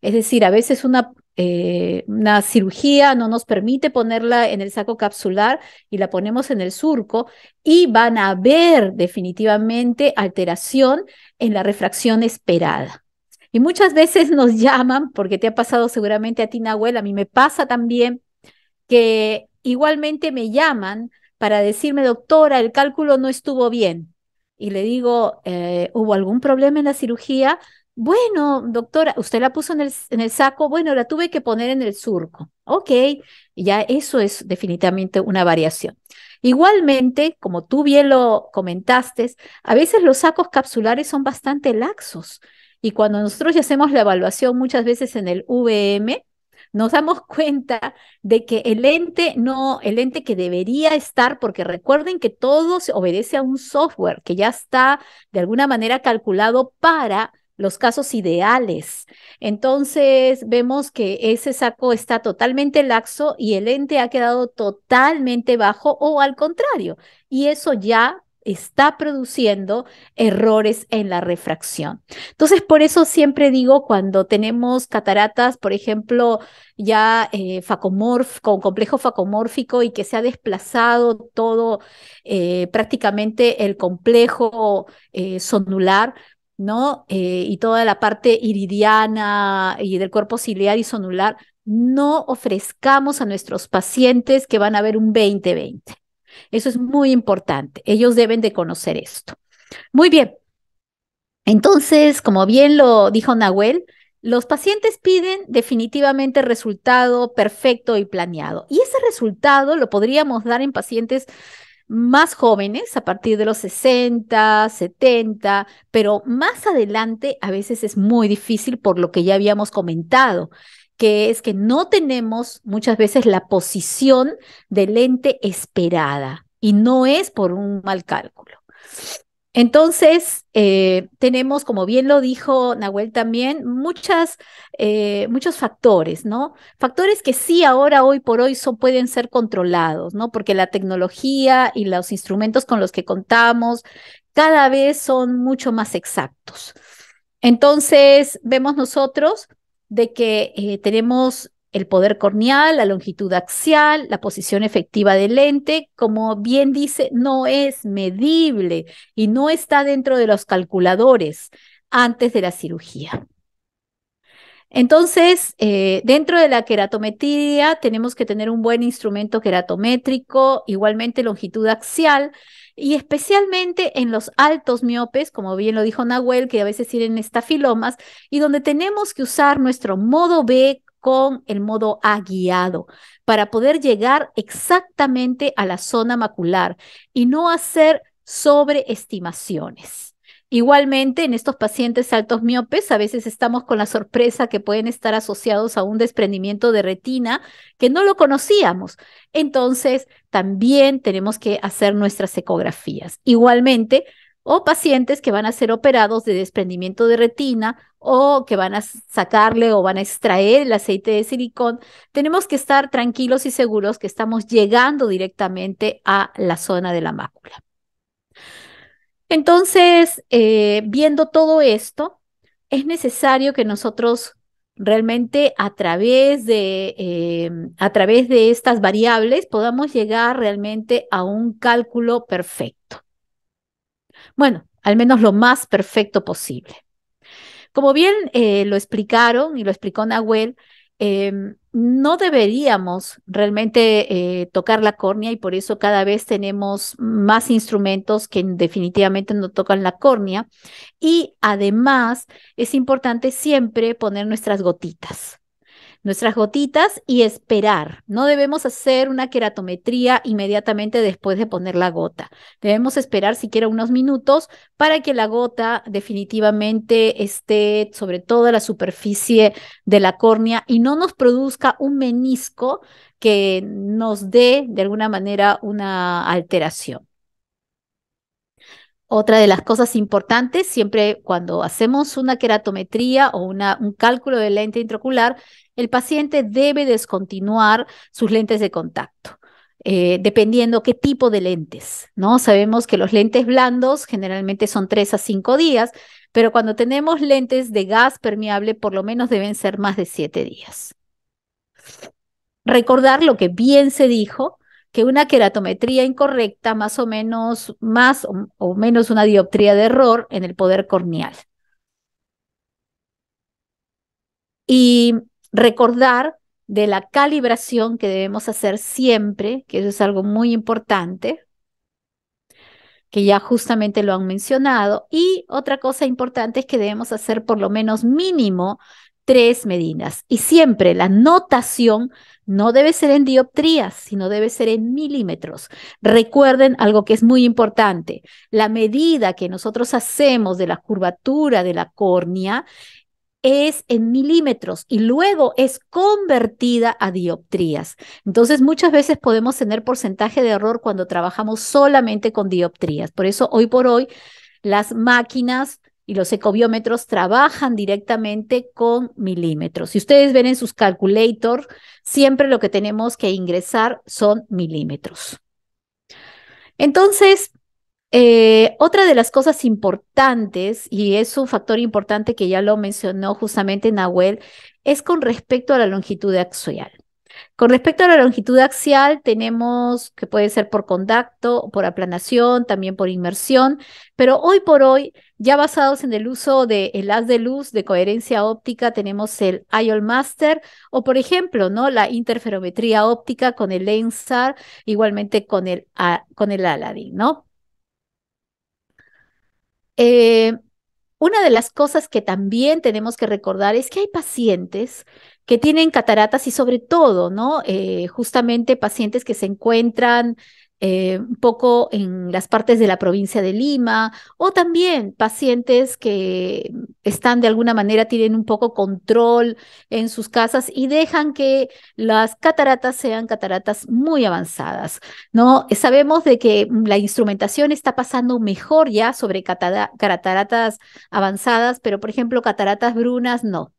S3: Es decir, a veces una, eh, una cirugía no nos permite ponerla en el saco capsular y la ponemos en el surco y van a haber definitivamente alteración en la refracción esperada. Y muchas veces nos llaman, porque te ha pasado seguramente a ti, Nahuel, a mí me pasa también, que igualmente me llaman para decirme, doctora, el cálculo no estuvo bien. Y le digo, eh, ¿hubo algún problema en la cirugía? Bueno, doctora, usted la puso en el, saco, bueno, la tuve que poner en el surco. Ok, ya eso es definitivamente una variación. Igualmente, como tú bien lo comentaste, a veces los sacos capsulares son bastante laxos y cuando nosotros ya hacemos la evaluación muchas veces en el VM, nos damos cuenta de que el ente no, el ente que debería estar, porque recuerden que todo se obedece a un software que ya está de alguna manera calculado para los casos ideales. Entonces vemos que ese saco está totalmente laxo y el ente ha quedado totalmente bajo o al contrario. Y eso ya está produciendo errores en la refracción. Entonces, por eso siempre digo, cuando tenemos cataratas, por ejemplo, ya eh, con complejo facomórfico y que se ha desplazado todo, eh, prácticamente el complejo eh, sonular, ¿no? Eh, y toda la parte iridiana y del cuerpo ciliar y sonular, no ofrezcamos a nuestros pacientes que van a ver un 2020. Eso es muy importante. Ellos deben de conocer esto. Muy bien. Entonces, como bien lo dijo Nahuel, los pacientes piden definitivamente resultado perfecto y planeado. Y ese resultado lo podríamos dar en pacientes más jóvenes, a partir de los 60, 70, pero más adelante a veces es muy difícil por lo que ya habíamos comentado que es que no tenemos muchas veces la posición del ente esperada y no es por un mal cálculo. Entonces, eh, tenemos, como bien lo dijo Nahuel también, eh, muchos factores, ¿no? Factores que sí ahora, hoy por hoy, son, pueden ser controlados, ¿no? Porque la tecnología y los instrumentos con los que contamos cada vez son mucho más exactos. Entonces, vemos nosotros de que eh, tenemos el poder corneal, la longitud axial, la posición efectiva del lente, como bien dice, no es medible y no está dentro de los calculadores antes de la cirugía. Entonces, eh, dentro de la queratometría tenemos que tener un buen instrumento queratométrico, igualmente longitud axial y especialmente en los altos miopes, como bien lo dijo Nahuel, que a veces tienen estafilomas y donde tenemos que usar nuestro modo B con el modo A guiado para poder llegar exactamente a la zona macular y no hacer sobreestimaciones. Igualmente, en estos pacientes altos miopes, a veces estamos con la sorpresa que pueden estar asociados a un desprendimiento de retina que no lo conocíamos. Entonces, también tenemos que hacer nuestras ecografías. Igualmente, o pacientes que van a ser operados de desprendimiento de retina o que van a sacarle o van a extraer el aceite de silicón, tenemos que estar tranquilos y seguros que estamos llegando directamente a la zona de la mácula. Entonces, eh, viendo todo esto, es necesario que nosotros realmente a través de, em, a través de estas variables podamos llegar realmente a un cálculo perfecto. Bueno, al menos lo más perfecto posible. Como bien eh, lo explicaron y lo explicó Nahuel, em, no deberíamos realmente eh, tocar la córnea y por eso cada vez tenemos más instrumentos que definitivamente no tocan la córnea. Y además es importante siempre poner nuestras gotitas nuestras gotitas y esperar. No debemos hacer una queratometría inmediatamente después de poner la gota. Debemos esperar siquiera unos minutos para que la gota definitivamente esté sobre toda la superficie de la córnea y no nos produzca un menisco que nos dé de alguna manera una alteración. Otra de las cosas importantes, siempre cuando hacemos una queratometría o una, un cálculo de lente intraocular, el paciente debe descontinuar sus lentes de contacto. Eh, dependiendo qué tipo de lentes, ¿no? Sabemos que los lentes blandos generalmente son 3 a 5 días, pero cuando tenemos lentes de gas permeable, por lo menos deben ser más de 7 días. Recordar lo que bien se dijo, que una queratometría incorrecta, más o menos, más o, menos una dioptría de error en el poder corneal. Y recordar de la calibración que debemos hacer siempre, que eso es algo muy importante, que ya justamente lo han mencionado. Y otra cosa importante es que debemos hacer por lo menos mínimo tres medidas. Y siempre la notación no debe ser en dioptrías, sino debe ser en milímetros. Recuerden algo que es muy importante. La medida que nosotros hacemos de la curvatura de la córnea es en milímetros y luego es convertida a dioptrías. Entonces muchas veces podemos tener porcentaje de error cuando trabajamos solamente con dioptrías. Por eso hoy por hoy las máquinas y los ecobiómetros trabajan directamente con milímetros. Si ustedes ven en sus calculators, siempre lo que tenemos que ingresar son milímetros. Entonces, eh, otra de las cosas importantes, y es un factor importante que ya lo mencionó justamente Nahuel, es con respecto a la longitud axial. Con respecto a la longitud axial, tenemos que puede ser por contacto, por aplanación, también por inmersión, pero hoy por hoy, ya basados en el uso del el haz de luz de coherencia óptica, tenemos el IOL Master o, por ejemplo, ¿no? la interferometría óptica con el LENSAR, igualmente con el, con el Aladdin, ¿no? Eh, una de las cosas que también tenemos que recordar es que hay pacientes que tienen cataratas y sobre todo, ¿no? Eh, justamente pacientes que se encuentran eh, un poco en las partes de la provincia de Lima, o también pacientes que están de alguna manera, tienen un poco control en sus casas y dejan que las cataratas sean cataratas muy avanzadas, ¿no? Sabemos de que la instrumentación está pasando mejor ya sobre cataratas avanzadas, pero por ejemplo, cataratas brunas no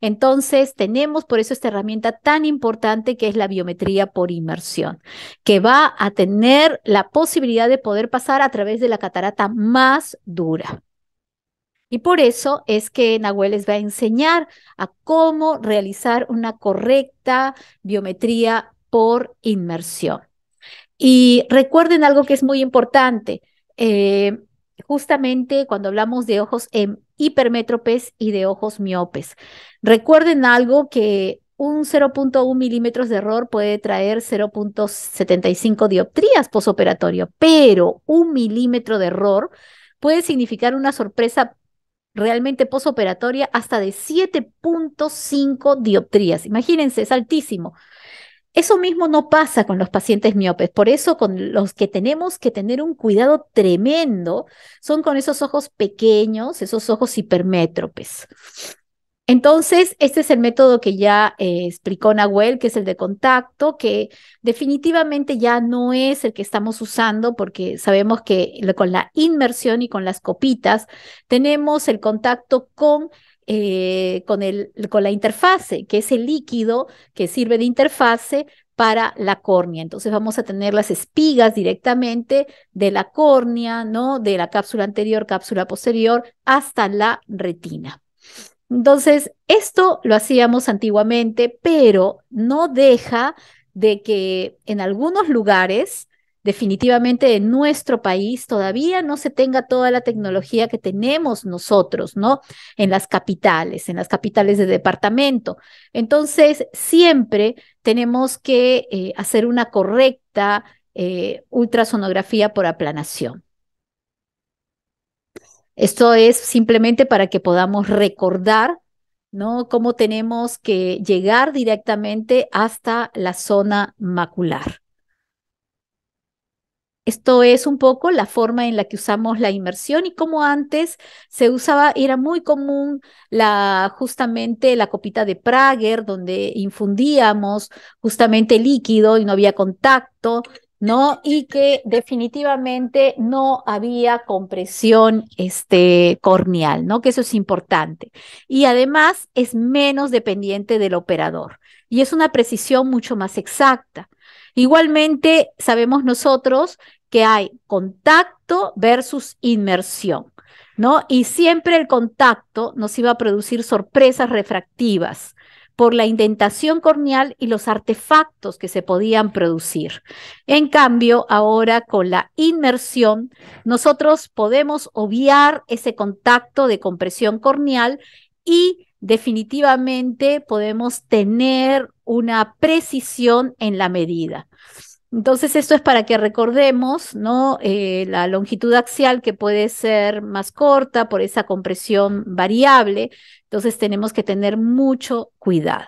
S3: entonces, tenemos por eso esta herramienta tan importante que es la biometría por inmersión, que va a tener la posibilidad de poder pasar a través de la catarata más dura. Y por eso es que Nahuel les va a enseñar a cómo realizar una correcta biometría por inmersión. Y recuerden algo que es muy importante. Eh, justamente cuando hablamos de ojos en hipermétropes y de ojos miopes. Recuerden algo que un 0.1 milímetros de error puede traer 0.75 dioptrías posoperatorio, pero un milímetro de error puede significar una sorpresa realmente posoperatoria hasta de 7.5 dioptrías. Imagínense, es altísimo. Eso mismo no pasa con los pacientes miopes, por eso con los que tenemos que tener un cuidado tremendo son con esos ojos pequeños, esos ojos hipermétropes. Entonces, este es el método que ya eh, explicó Nahuel, que es el de contacto, que definitivamente ya no es el que estamos usando porque sabemos que con la inmersión y con las copitas tenemos el contacto con eh, con, con la interfase, que es el líquido que sirve de interfase para la córnea. Entonces vamos a tener las espigas directamente de la córnea, ¿no? De la cápsula anterior, cápsula posterior, hasta la retina. Entonces, esto lo hacíamos antiguamente, pero no deja de que en algunos lugares definitivamente en nuestro país todavía no se tenga toda la tecnología que tenemos nosotros, ¿no? En las capitales, en las capitales de departamento. Entonces, siempre tenemos que eh, hacer una correcta eh, ultrasonografía por aplanación. Esto es simplemente para que podamos recordar ¿no? Cómo tenemos que llegar directamente hasta la zona macular. Esto es un poco la forma en la que usamos la inmersión y como antes se usaba, era muy común la, justamente la copita de Prager, donde infundíamos justamente líquido y no había contacto, ¿no? Y que definitivamente no había compresión este, corneal, ¿no? Que eso es importante. Y además es menos dependiente del operador y es una precisión mucho más exacta. Igualmente, sabemos nosotros que hay contacto versus inmersión, ¿no? Y siempre el contacto nos iba a producir sorpresas refractivas por la indentación corneal y los artefactos que se podían producir. En cambio, ahora con la inmersión, nosotros podemos obviar ese contacto de compresión corneal y definitivamente podemos tener una precisión en la medida. Entonces, esto es para que recordemos, ¿no? Eh, la longitud axial que puede ser más corta por esa compresión variable. Entonces, tenemos que tener mucho cuidado.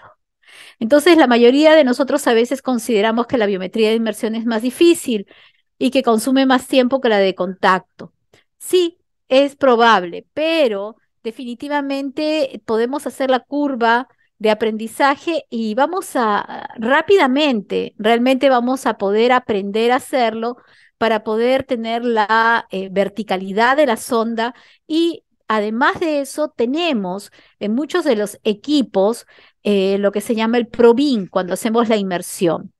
S3: Entonces, la mayoría de nosotros a veces consideramos que la biometría de inmersión es más difícil y que consume más tiempo que la de contacto. Sí, es probable, pero definitivamente podemos hacer la curva de aprendizaje y vamos a rápidamente, realmente vamos a poder aprender a hacerlo para poder tener la eh, verticalidad de la sonda y además de eso tenemos en muchos de los equipos eh, lo que se llama el PROBIN cuando hacemos la inmersión.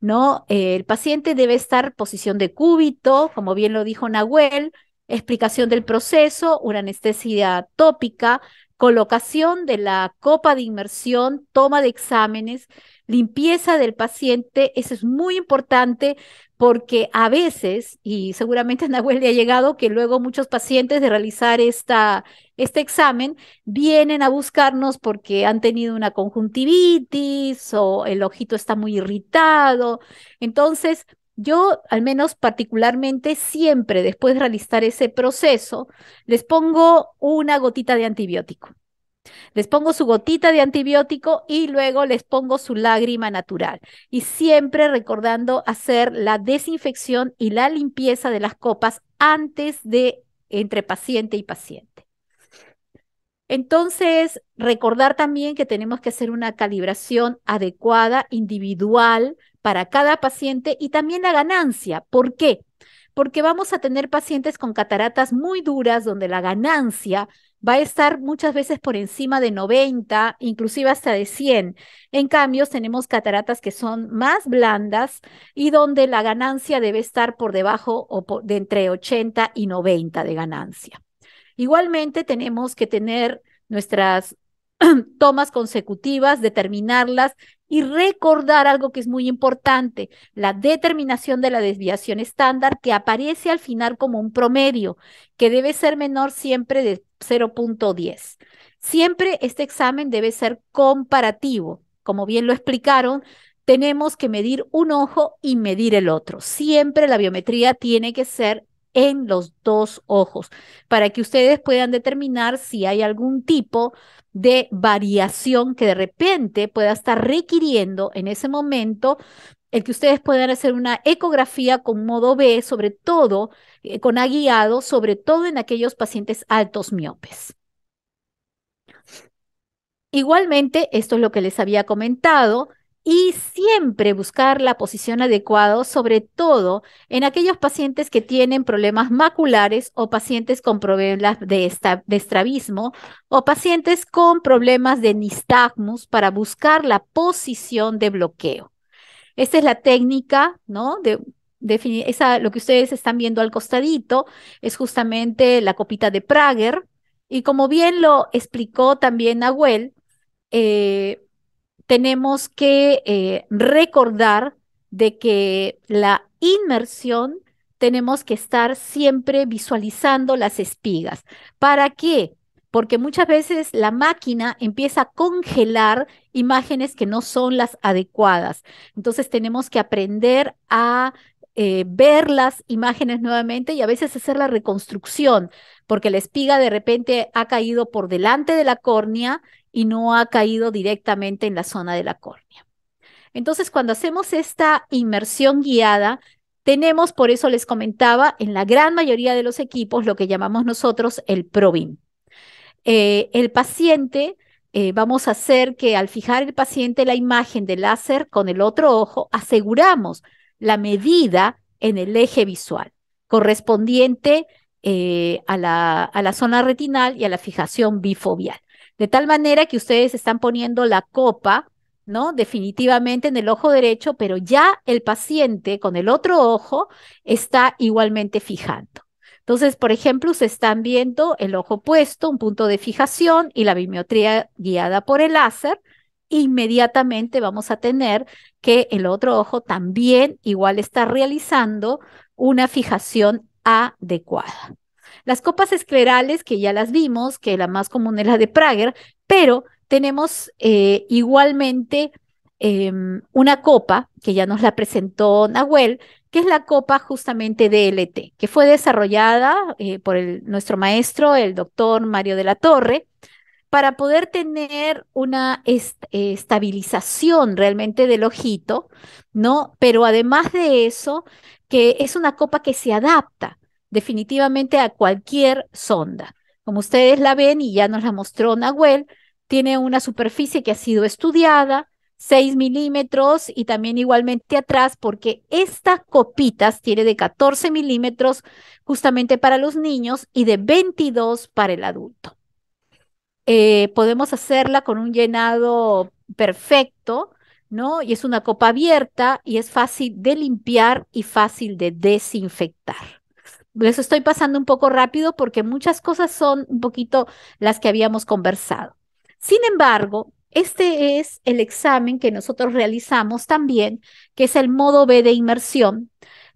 S3: ¿no? Eh, el paciente debe estar en posición de cúbito, como bien lo dijo Nahuel, explicación del proceso, una anestesia tópica, colocación de la copa de inmersión, toma de exámenes, limpieza del paciente. Eso es muy importante porque a veces, y seguramente a Nahuel le ha llegado que luego muchos pacientes de realizar esta, este examen vienen a buscarnos porque han tenido una conjuntivitis o el ojito está muy irritado. Entonces, yo al menos particularmente siempre después de realizar ese proceso, les pongo una gotita de antibiótico. Les pongo su gotita de antibiótico y luego les pongo su lágrima natural. Y siempre recordando hacer la desinfección y la limpieza de las copas antes de entre paciente y paciente. Entonces, recordar también que tenemos que hacer una calibración adecuada, individual, para cada paciente y también la ganancia. ¿Por qué? Porque vamos a tener pacientes con cataratas muy duras donde la ganancia va a estar muchas veces por encima de 90, inclusive hasta de 100. En cambio, tenemos cataratas que son más blandas y donde la ganancia debe estar por debajo o de entre 80 y 90 de ganancia. Igualmente tenemos que tener nuestras tomas consecutivas, determinarlas y recordar algo que es muy importante, la determinación de la desviación estándar que aparece al final como un promedio, que debe ser menor siempre de 0.10. Siempre este examen debe ser comparativo. Como bien lo explicaron, tenemos que medir un ojo y medir el otro. Siempre la biometría tiene que ser en los dos ojos, para que ustedes puedan determinar si hay algún tipo de variación que de repente pueda estar requiriendo en ese momento el que ustedes puedan hacer una ecografía con modo B, sobre todo eh, con A guiado, sobre todo en aquellos pacientes altos miopes. Igualmente, esto es lo que les había comentado, y siempre buscar la posición adecuada, sobre todo en aquellos pacientes que tienen problemas maculares o pacientes con problemas de, estrabismo o pacientes con problemas de nistagmus para buscar la posición de bloqueo. Esta es la técnica, ¿no? De, esa, lo que ustedes están viendo al costadito es justamente la copita de Prager. Y como bien lo explicó también Nahuel, eh, tenemos que eh, recordar de que la inmersión tenemos que estar siempre visualizando las espigas. ¿Para qué? Porque muchas veces la máquina empieza a congelar imágenes que no son las adecuadas. Entonces tenemos que aprender a eh, ver las imágenes nuevamente y a veces hacer la reconstrucción, porque la espiga de repente ha caído por delante de la córnea y no ha caído directamente en la zona de la córnea. Entonces, cuando hacemos esta inmersión guiada, tenemos, por eso les comentaba, en la gran mayoría de los equipos lo que llamamos nosotros el PROBIM. Eh, el paciente, eh, vamos a hacer que al fijar el paciente la imagen del láser con el otro ojo, aseguramos la medida en el eje visual correspondiente eh, a, la, a la zona retinal y a la fijación bifobial. De tal manera que ustedes están poniendo la copa, ¿no? Definitivamente en el ojo derecho, pero ya el paciente con el otro ojo está igualmente fijando. Entonces, por ejemplo, se están viendo el ojo puesto, un punto de fijación y la bimiotría guiada por el láser. Inmediatamente vamos a tener que el otro ojo también igual está realizando una fijación adecuada. Las copas esclerales, que ya las vimos, que la más común es la de Prager, pero tenemos eh, igualmente em, una copa que ya nos la presentó Nahuel, que es la copa justamente de LT, que fue desarrollada eh, por nuestro maestro, el doctor Mario de la Torre, para poder tener una eh, estabilización realmente del ojito, ¿no? Pero además de eso, que es una copa que se adapta definitivamente a cualquier sonda. Como ustedes la ven y ya nos la mostró Nahuel, tiene una superficie que ha sido estudiada, 6 milímetros y también igualmente atrás, porque estas copitas tiene de 14 milímetros justamente para los niños y de 22 para el adulto. Eh, podemos hacerla con un llenado perfecto, ¿no? Y es una copa abierta y es fácil de limpiar y fácil de desinfectar les estoy pasando un poco rápido porque muchas cosas son un poquito las que habíamos conversado. Sin embargo, este es el examen que nosotros realizamos también, que es el modo B de inmersión,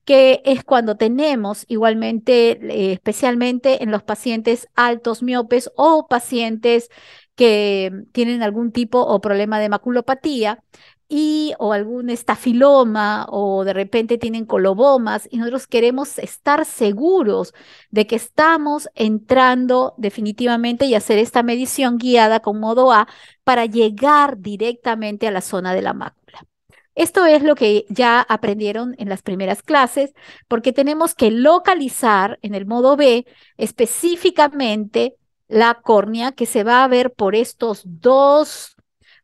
S3: que es cuando tenemos igualmente, eh, especialmente en los pacientes altos miopes o pacientes que tienen algún tipo o problema de maculopatía, y o algún estafiloma o de repente tienen colobomas y nosotros queremos estar seguros de que estamos entrando definitivamente y hacer esta medición guiada con modo A para llegar directamente a la zona de la mácula. Esto es lo que ya aprendieron en las primeras clases, porque tenemos que localizar en el modo B específicamente la córnea que se va a ver por estos dos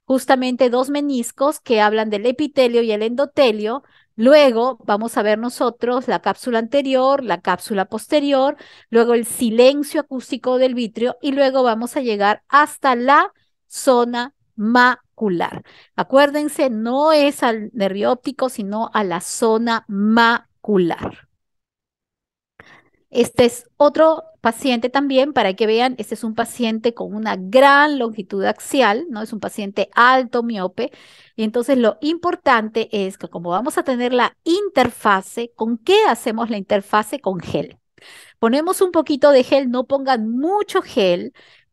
S3: justamente dos meniscos que hablan del epitelio y el endotelio. Luego vamos a ver nosotros la cápsula anterior, la cápsula posterior, luego el silencio acústico del vitrio y luego vamos a llegar hasta la zona macular. Acuérdense, no es al nervio óptico, sino a la zona macular. Este es otro paciente también, para que vean, este es un paciente con una gran longitud axial, ¿no? Es un paciente alto, miope. Y entonces lo importante es que como vamos a tener la interfase, ¿con qué hacemos la interfase? Con gel. Ponemos un poquito de gel, no pongan mucho gel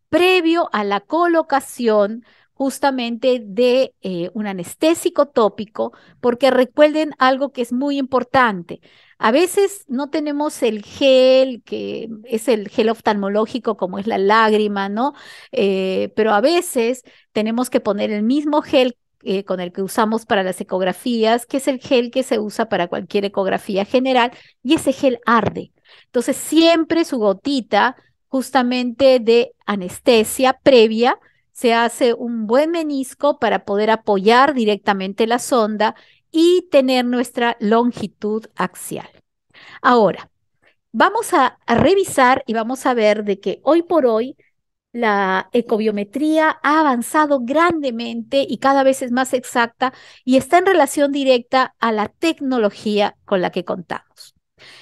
S3: previo a la colocación justamente de eh, un anestésico tópico, porque recuerden algo que es muy importante. A veces no tenemos el gel, que es el gel oftalmológico como es la lágrima, ¿no? Eh, pero a veces tenemos que poner el mismo gel eh, con el que usamos para las ecografías, que es el gel que se usa para cualquier ecografía general, y ese gel arde. Entonces, siempre su gotita justamente de anestesia previa, se hace un buen menisco para poder apoyar directamente la sonda y tener nuestra longitud axial. Ahora, vamos a, revisar y vamos a ver de que hoy por hoy la ecobiometría ha avanzado grandemente y cada vez es más exacta y está en relación directa a la tecnología con la que contamos.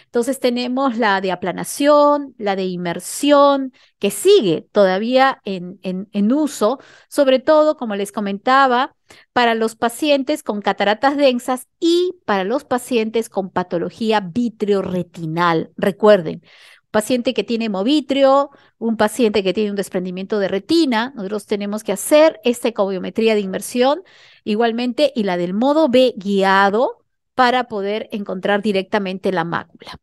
S3: Entonces tenemos la de aplanación, la de inmersión, que sigue todavía en, uso, sobre todo, como les comentaba, para los pacientes con cataratas densas y para los pacientes con patología vitrioretinal. Recuerden, paciente que tiene hemovitrio, un paciente que tiene un desprendimiento de retina, nosotros tenemos que hacer esta ecobiometría de inmersión igualmente y la del modo B guiado para poder encontrar directamente la mácula.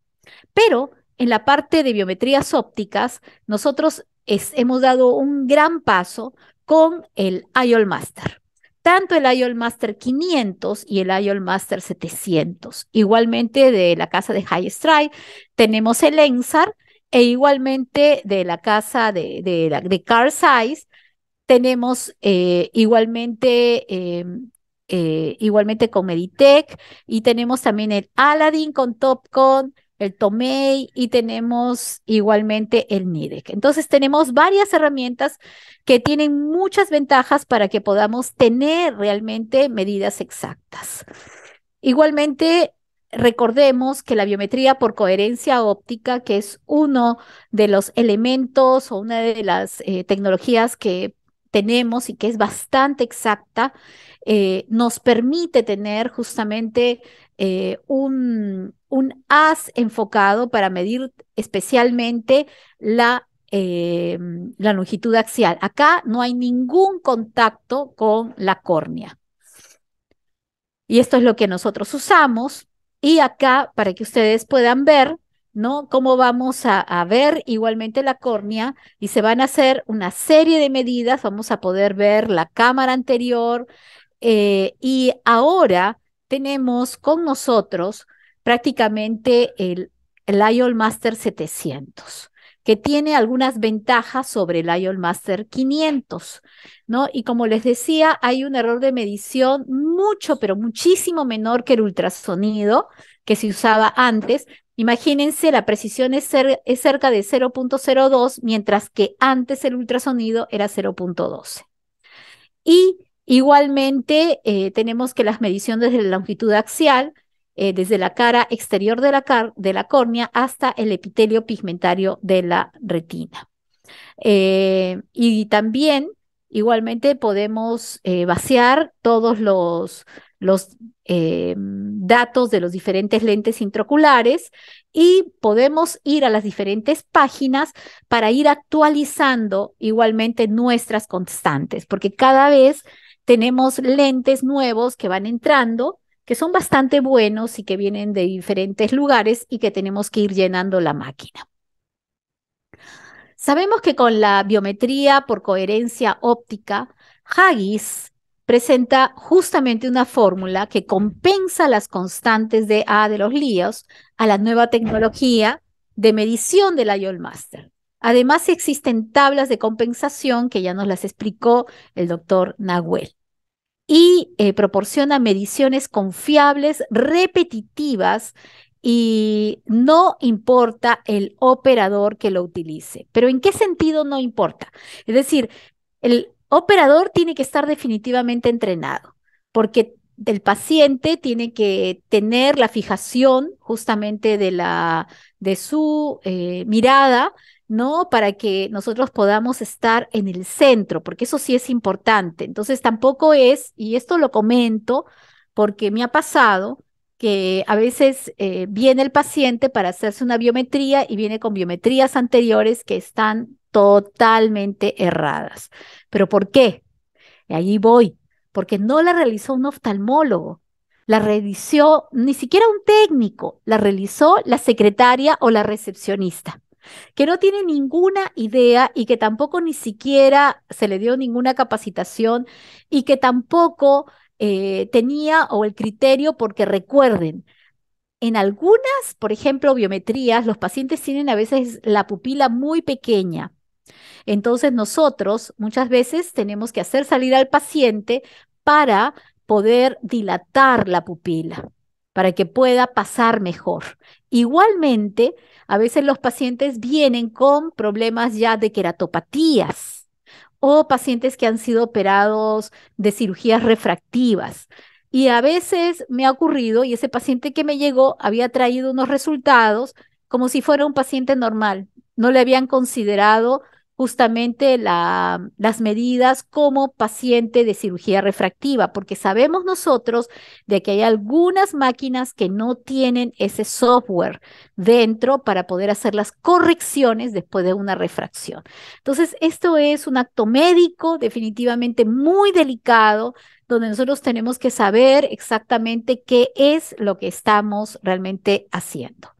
S3: Pero en la parte de biometrías ópticas, nosotros hemos dado un gran paso con el IOL Master. Tanto el IOL Master 500 y el IOL Master 700. Igualmente de la casa de High Strike tenemos el ENSAR e igualmente de la casa de, de, de, Carl tenemos eh, igualmente em, eh, igualmente con Meditech, y tenemos también el Aladdin con Topcon, el Tomei y tenemos igualmente el NIDEC. Entonces tenemos varias herramientas que tienen muchas ventajas para que podamos tener realmente medidas exactas. Igualmente, recordemos que la biometría por coherencia óptica, que es uno de los elementos o una de las eh, tecnologías que tenemos y que es bastante exacta, eh, nos permite tener justamente eh, un, un enfocado para medir especialmente la eh, la longitud axial. Acá no hay ningún contacto con la córnea. Y esto es lo que nosotros usamos. Y acá, para que ustedes puedan ver, ¿no? Cómo vamos a, a ver igualmente la córnea y se van a hacer una serie de medidas. Vamos a poder ver la cámara anterior, eh, y ahora tenemos con nosotros prácticamente el, el IOL Master 700 que tiene algunas ventajas sobre el IOL Master 500, ¿no? Y como les decía, hay un error de medición mucho, pero muchísimo menor que el ultrasonido que se usaba antes. Imagínense, la precisión es, es cerca de 0.02, mientras que antes el ultrasonido era 0.12. Y Igualmente, eh, tenemos que las mediciones de la longitud axial, eh, desde la cara exterior de la, de la córnea hasta el epitelio pigmentario de la retina. Eh, y también, igualmente, podemos vaciar todos los, los datos de los diferentes lentes intraoculares y podemos ir a las diferentes páginas para ir actualizando igualmente nuestras constantes, porque cada vez tenemos lentes nuevos que van entrando, que son bastante buenos y que vienen de diferentes lugares y que tenemos que ir llenando la máquina. Sabemos que con la biometría por coherencia óptica, Haggis presenta justamente una fórmula que compensa las constantes de A de los líos a la nueva tecnología de medición de la IOLMaster. Además, existen tablas de compensación que ya nos las explicó el doctor Nahuel y eh, proporciona mediciones confiables, repetitivas y no importa el operador que lo utilice. Pero ¿en qué sentido no importa? Es decir, el operador tiene que estar definitivamente entrenado porque el paciente tiene que tener la fijación justamente de, la, de su eh, mirada ¿no? Para que nosotros podamos estar en el centro, porque eso sí es importante. Entonces tampoco es, y esto lo comento porque me ha pasado que a veces eh, viene el paciente para hacerse una biometría y viene con biometrías anteriores que están totalmente erradas. ¿Pero por qué? Y ahí voy, porque no la realizó un oftalmólogo, la realizó ni siquiera un técnico, la realizó la secretaria o la recepcionista que no tiene ninguna idea y que tampoco ni siquiera se le dio ninguna capacitación y que tampoco eh, tenía o el criterio porque recuerden, en algunas, por ejemplo, biometrías, los pacientes tienen a veces la pupila muy pequeña. Entonces nosotros muchas veces tenemos que hacer salir al paciente para poder dilatar la pupila, para que pueda pasar mejor. Igualmente, a veces los pacientes vienen con problemas ya de queratopatías o pacientes que han sido operados de cirugías refractivas. Y a veces me ha ocurrido, y ese paciente que me llegó había traído unos resultados como si fuera un paciente normal. No le habían considerado justamente las medidas como paciente de cirugía refractiva, porque sabemos nosotros de que hay algunas máquinas que no tienen ese software dentro para poder hacer las correcciones después de una refracción. Entonces, esto es un acto médico definitivamente muy delicado, donde nosotros tenemos que saber exactamente qué es lo que estamos realmente haciendo.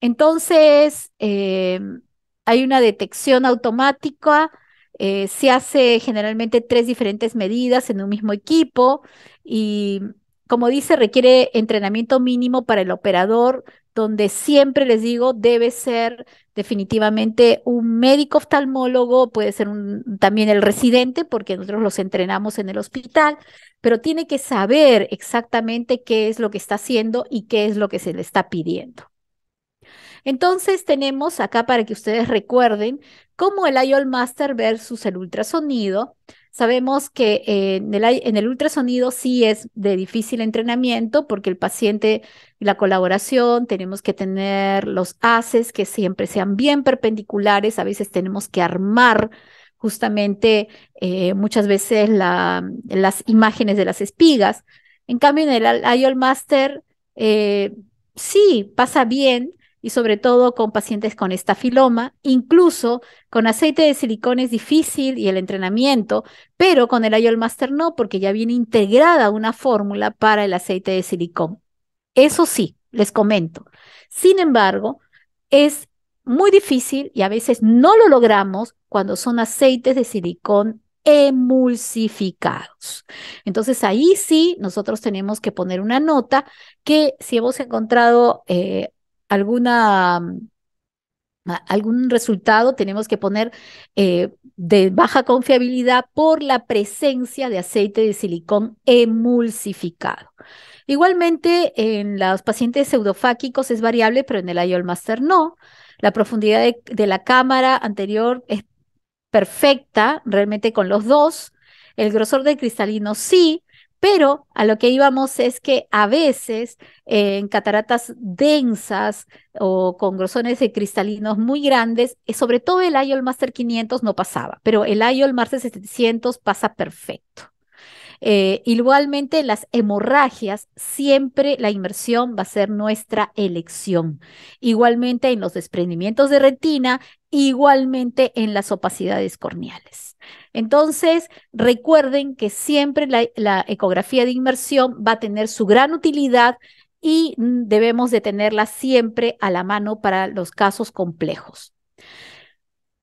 S3: Entonces, em, hay una detección automática, eh, se hace generalmente tres diferentes medidas en un mismo equipo y, como dice, requiere entrenamiento mínimo para el operador, donde siempre les digo, debe ser definitivamente un médico oftalmólogo, puede ser también el residente, porque nosotros los entrenamos en el hospital, pero tiene que saber exactamente qué es lo que está haciendo y qué es lo que se le está pidiendo. Entonces tenemos acá para que ustedes recuerden cómo el IOL Master versus el ultrasonido. Sabemos que eh, en, el, ultrasonido sí es de difícil entrenamiento porque el paciente, la colaboración, tenemos que tener los haces que siempre sean bien perpendiculares, a veces tenemos que armar justamente eh, muchas veces las imágenes de las espigas. En cambio, en el IOL Master eh, sí pasa bien, y sobre todo con pacientes con estafiloma, incluso con aceite de silicona es difícil y el entrenamiento, pero con el Ayol Master no, porque ya viene integrada una fórmula para el aceite de silicón. Eso sí, les comento. Sin embargo, es muy difícil y a veces no lo logramos cuando son aceites de silicón emulsificados. Entonces ahí sí nosotros tenemos que poner una nota que si hemos encontrado eh, alguna mm, algún resultado tenemos que poner eh, de baja confiabilidad por la presencia de aceite de silicón emulsificado. Igualmente, en los pacientes pseudofáquicos es variable, pero en el IOL no. La profundidad de, de la cámara anterior es perfecta, realmente con los dos. El grosor del cristalino sí, pero a lo que íbamos es que a veces eh, en cataratas densas o con grosones de cristalinos muy grandes, eh, sobre todo el IOL Master 500 no pasaba, pero el IOL Master 700 pasa perfecto. Igualmente eh, igualmente, las hemorragias, siempre la inmersión va a ser nuestra elección. Igualmente en los desprendimientos de retina, igualmente en las opacidades corneales. Entonces, recuerden que siempre la, ecografía de inmersión va a tener su gran utilidad y debemos de tenerla siempre a la mano para los casos complejos.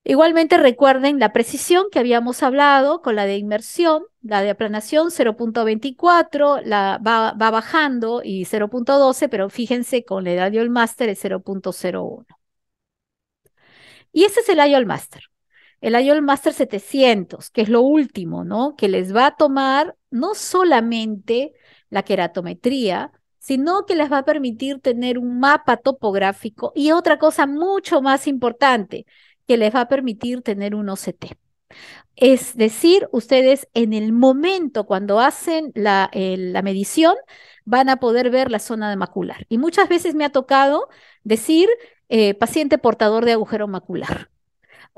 S3: Igualmente recuerden la precisión que habíamos hablado con la de inmersión, la de aplanación 0.24, la va, bajando y 0.12, pero fíjense con el IOL Master es 0.01. Y ese es el IOL Master el IOL Master 700, que es lo último, ¿no? Que les va a tomar no solamente la queratometría, sino que les va a permitir tener un mapa topográfico y otra cosa mucho más importante, que les va a permitir tener un OCT. Es decir, ustedes en el momento cuando hacen la, la, medición van a poder ver la zona de macular. Y muchas veces me ha tocado decir eh, paciente portador de agujero macular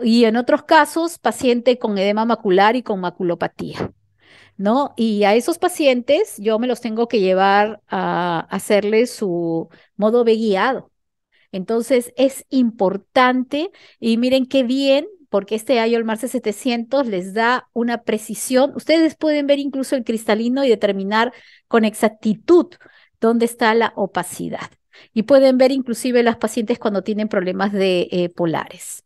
S3: y en otros casos paciente con edema macular y con maculopatía. ¿No? Y a esos pacientes yo me los tengo que llevar a hacerle su modo B guiado. Entonces es importante y miren qué bien porque este Ayol 700 les da una precisión. Ustedes pueden ver incluso el cristalino y determinar con exactitud dónde está la opacidad. Y pueden ver inclusive las pacientes cuando tienen problemas de eh, polares.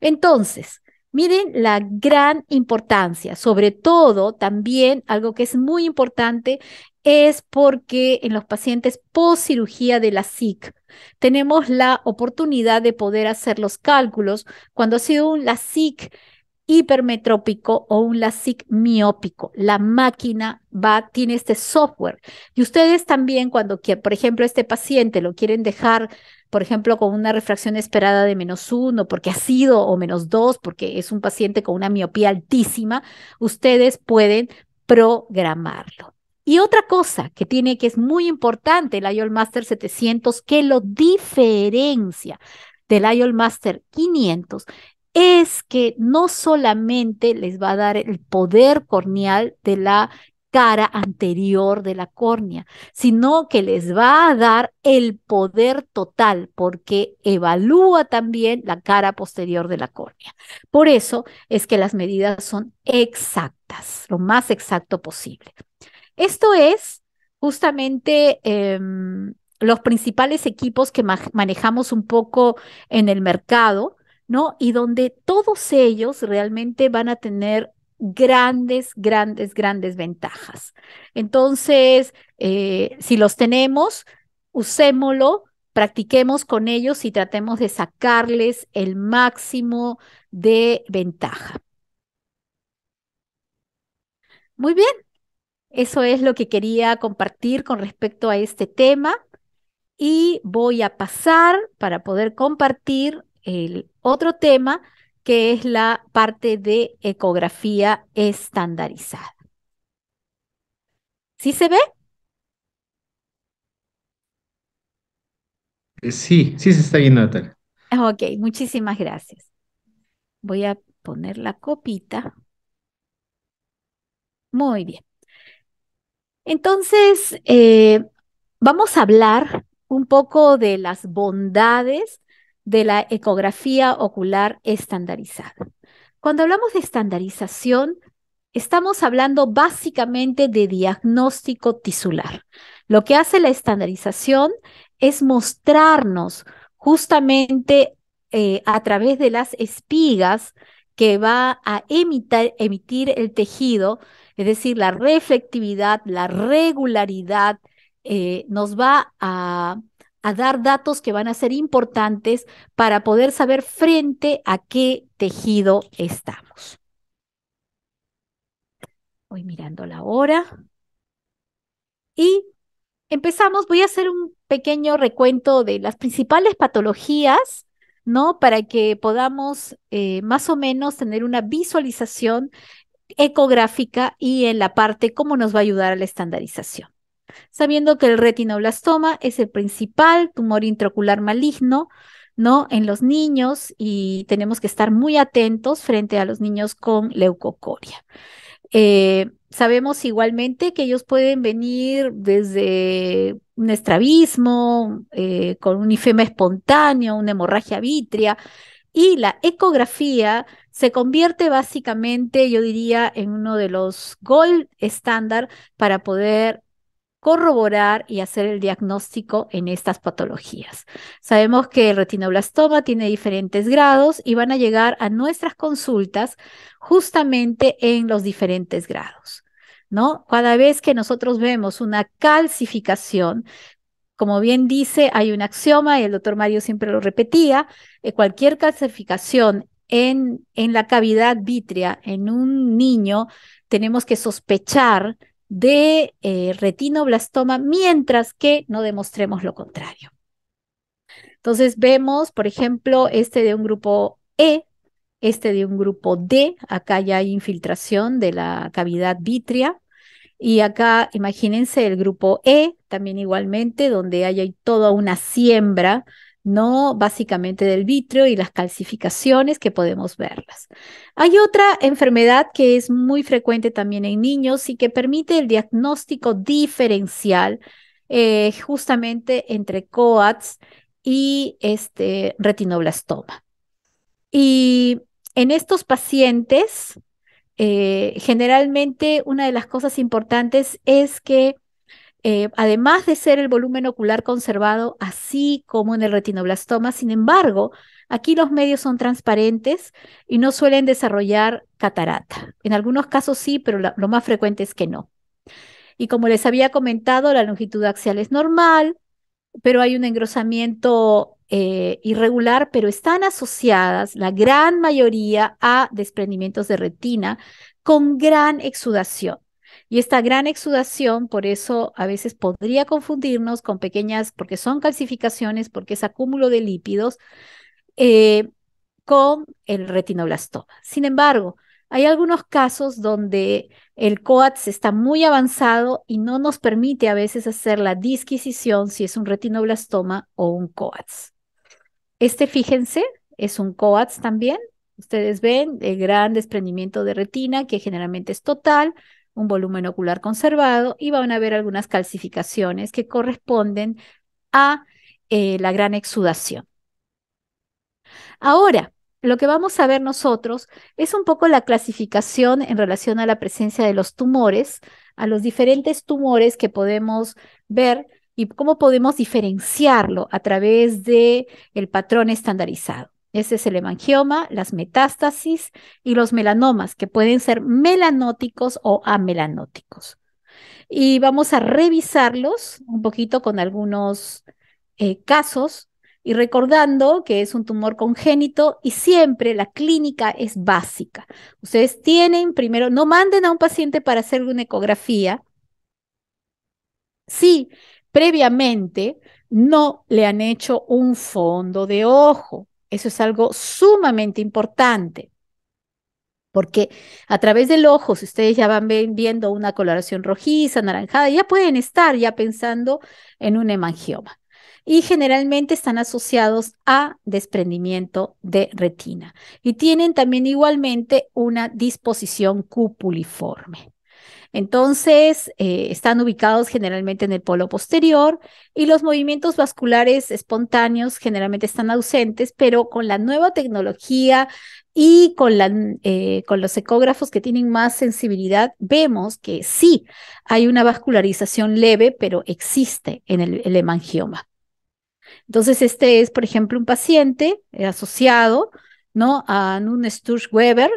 S3: Entonces, miren la gran importancia, sobre todo también algo que es muy importante es porque en los pacientes post cirugía de la SIC tenemos la oportunidad de poder hacer los cálculos cuando ha sido un, la SIC hipermetrópico o un LASIK miópico. La máquina va, tiene este software. Y ustedes también cuando, por ejemplo, este paciente lo quieren dejar, por ejemplo, con una refracción esperada de menos uno, porque ha sido, o menos dos, porque es un paciente con una miopía altísima, ustedes pueden programarlo. Y otra cosa que tiene que es muy importante el IOL Master 700 que lo diferencia del IOL Master 500 es que no solamente les va a dar el poder corneal de la cara anterior de la córnea, sino que les va a dar el poder total porque evalúa también la cara posterior de la córnea. Por eso es que las medidas son exactas, lo más exacto posible. Esto es justamente em, los principales equipos que manejamos un poco en el mercado ¿no? Y donde todos ellos realmente van a tener grandes, grandes, grandes ventajas. Entonces, eh, si los tenemos, usémoslo, practiquemos con ellos y tratemos de sacarles el máximo de ventaja. Muy bien, eso es lo que quería compartir con respecto a este tema y voy a pasar para poder compartir el otro tema que es la parte de ecografía estandarizada. ¿Sí se ve?
S1: Eh, sí, sí se está viendo, Natalia.
S3: Ok, muchísimas gracias. Voy a poner la copita. Muy bien. Entonces, eh, vamos a hablar un poco de las bondades de la ecografía ocular estandarizada. Cuando hablamos de estandarización, estamos hablando básicamente de diagnóstico tisular. Lo que hace la estandarización es mostrarnos justamente eh, a través de las espigas que va a emitir el tejido, es decir, la reflectividad, la regularidad, eh, nos va a a dar datos que van a ser importantes para poder saber frente a qué tejido estamos. Voy mirando la hora. Y empezamos, voy a hacer un pequeño recuento de las principales patologías, ¿no? Para que podamos eh, más o menos tener una visualización ecográfica y en la parte cómo nos va a ayudar a la estandarización sabiendo que el retinoblastoma es el principal tumor intraocular maligno, ¿no? En los niños y tenemos que estar muy atentos frente a los niños con leucocoria. Eh, sabemos igualmente que ellos pueden venir desde un estrabismo, eh, con un ifema espontáneo, una hemorragia vitrea, y la ecografía se convierte básicamente, yo diría, en uno de los gold estándar para poder corroborar y hacer el diagnóstico en estas patologías. Sabemos que el retinoblastoma tiene diferentes grados y van a llegar a nuestras consultas justamente en los diferentes grados. ¿No? Cada vez que nosotros vemos una calcificación, como bien dice, hay un axioma y el doctor Mario siempre lo repetía, eh, cualquier calcificación en, en la cavidad vítrea en un niño, tenemos que sospechar de eh, retinoblastoma mientras que no demostremos lo contrario. Entonces vemos, por ejemplo, este de un grupo E, este de un grupo D, acá ya hay infiltración de la cavidad vítrea. Y acá imagínense el grupo E, también igualmente, donde hay toda una siembra ¿no? Básicamente del vitrio y las calcificaciones que podemos verlas. Hay otra enfermedad que es muy frecuente también en niños y que permite el diagnóstico diferencial eh, justamente entre COATS y este retinoblastoma. Y en estos pacientes, eh, generalmente una de las cosas importantes es que eh, además de ser el volumen ocular conservado, así como en el retinoblastoma. Sin embargo, aquí los medios son transparentes y no suelen desarrollar catarata. En algunos casos sí, pero lo más frecuente es que no. Y como les había comentado, la longitud axial es normal, pero hay un engrosamiento eh, irregular, pero están asociadas la gran mayoría a desprendimientos de retina con gran exudación. Y esta gran exudación, por eso a veces podría confundirnos con pequeñas, porque son calcificaciones, porque es acúmulo de lípidos, eh, con el retinoblastoma. Sin embargo, hay algunos casos donde el COATS está muy avanzado y no nos permite a veces hacer la disquisición si es un retinoblastoma o un COATS. Este, fíjense, es un COATS también. Ustedes ven el gran desprendimiento de retina, que generalmente es total, un volumen ocular conservado y van a ver algunas calcificaciones que corresponden a eh, la gran exudación. Ahora, lo que vamos a ver nosotros es un poco la clasificación en relación a la presencia de los tumores, a los diferentes tumores que podemos ver y cómo podemos diferenciarlo a través del el patrón estandarizado. Ese es el hemangioma, las metástasis y los melanomas, que pueden ser melanóticos o amelanóticos. Y vamos a revisarlos un poquito con algunos eh, casos y recordando que es un tumor congénito y siempre la clínica es básica. Ustedes tienen primero, no manden a un paciente para hacerle una ecografía si previamente no le han hecho un fondo de ojo. Eso es algo sumamente importante, porque a través del ojo, si ustedes ya van viendo una coloración rojiza, anaranjada, ya pueden estar ya pensando en un hemangioma. Y generalmente están asociados a desprendimiento de retina. Y tienen también igualmente una disposición cupuliforme. Entonces, eh, están ubicados generalmente en el polo posterior y los movimientos vasculares espontáneos generalmente están ausentes, pero con la nueva tecnología y con, mm, eh, los ecógrafos que tienen más sensibilidad, vemos que sí hay una vascularización leve, pero existe en el, hemangioma. Entonces, este es, por ejemplo, un paciente eh, asociado ¿no? a un Sturge Weber.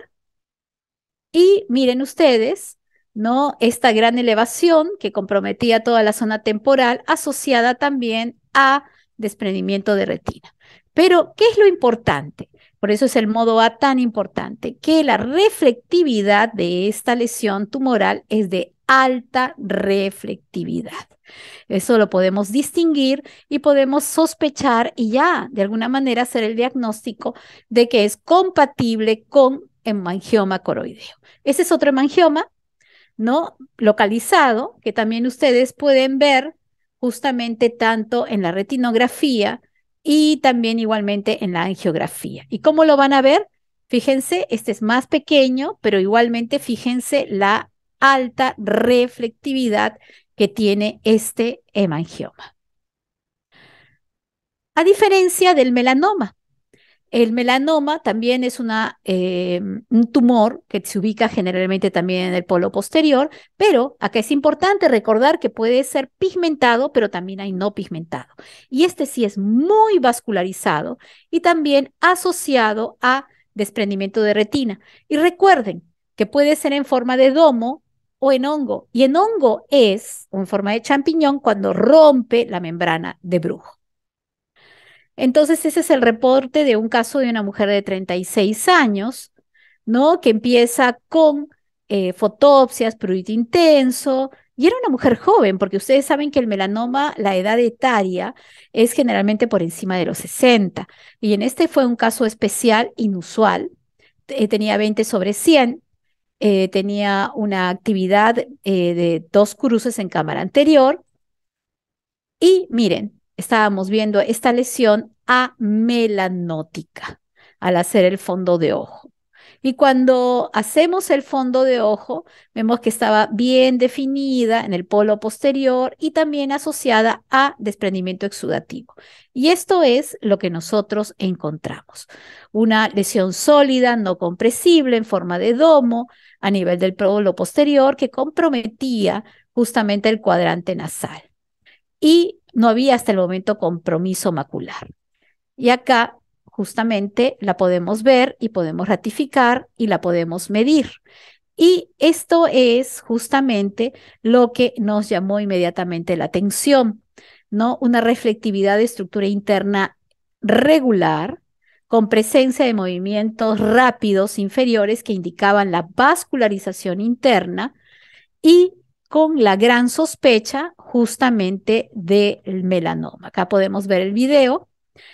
S3: Y miren ustedes, ¿no? Esta gran elevación que comprometía toda la zona temporal, asociada también a desprendimiento de retina. Pero, ¿qué es lo importante? Por eso es el modo A tan importante, que la reflectividad de esta lesión tumoral es de alta reflectividad. Eso lo podemos distinguir y podemos sospechar y ya de alguna manera hacer el diagnóstico de que es compatible con hemangioma coroideo. Ese es otro hemangioma ¿no? Localizado, que también ustedes pueden ver justamente tanto en la retinografía y también igualmente en la angiografía. ¿Y cómo lo van a ver? Fíjense, este es más pequeño, pero igualmente fíjense la alta reflectividad que tiene este hemangioma. A diferencia del melanoma, el melanoma también es una, eh, un tumor que se ubica generalmente también en el polo posterior, pero acá es importante recordar que puede ser pigmentado, pero también hay no pigmentado. Y este sí es muy vascularizado y también asociado a desprendimiento de retina. Y recuerden que puede ser en forma de domo o en hongo. Y en hongo es, en forma de champiñón, cuando rompe la membrana de brujo. Entonces, ese es el reporte de un caso de una mujer de 36 años, ¿no? Que empieza con eh, fotopsias, prurito intenso, y era una mujer joven, porque ustedes saben que el melanoma, la edad etaria, es generalmente por encima de los 60. Y en este fue un caso especial, inusual. Eh, tenía 20 sobre 100, eh, tenía una actividad de dos cruces en cámara anterior. Y miren, estábamos viendo esta lesión amelanótica al hacer el fondo de ojo. Y cuando hacemos el fondo de ojo, vemos que estaba bien definida en el polo posterior y también asociada a desprendimiento exudativo. Y esto es lo que nosotros encontramos. Una lesión sólida, no compresible, en forma de domo a nivel del polo posterior que comprometía justamente el cuadrante nasal. Y no había hasta el momento compromiso macular. Y acá justamente la podemos ver y podemos ratificar y la podemos medir. Y esto es justamente lo que nos llamó inmediatamente la atención, ¿no? Una reflectividad de estructura interna regular con presencia de movimientos rápidos inferiores que indicaban la vascularización interna y con la gran sospecha justamente del melanoma. Acá podemos ver el video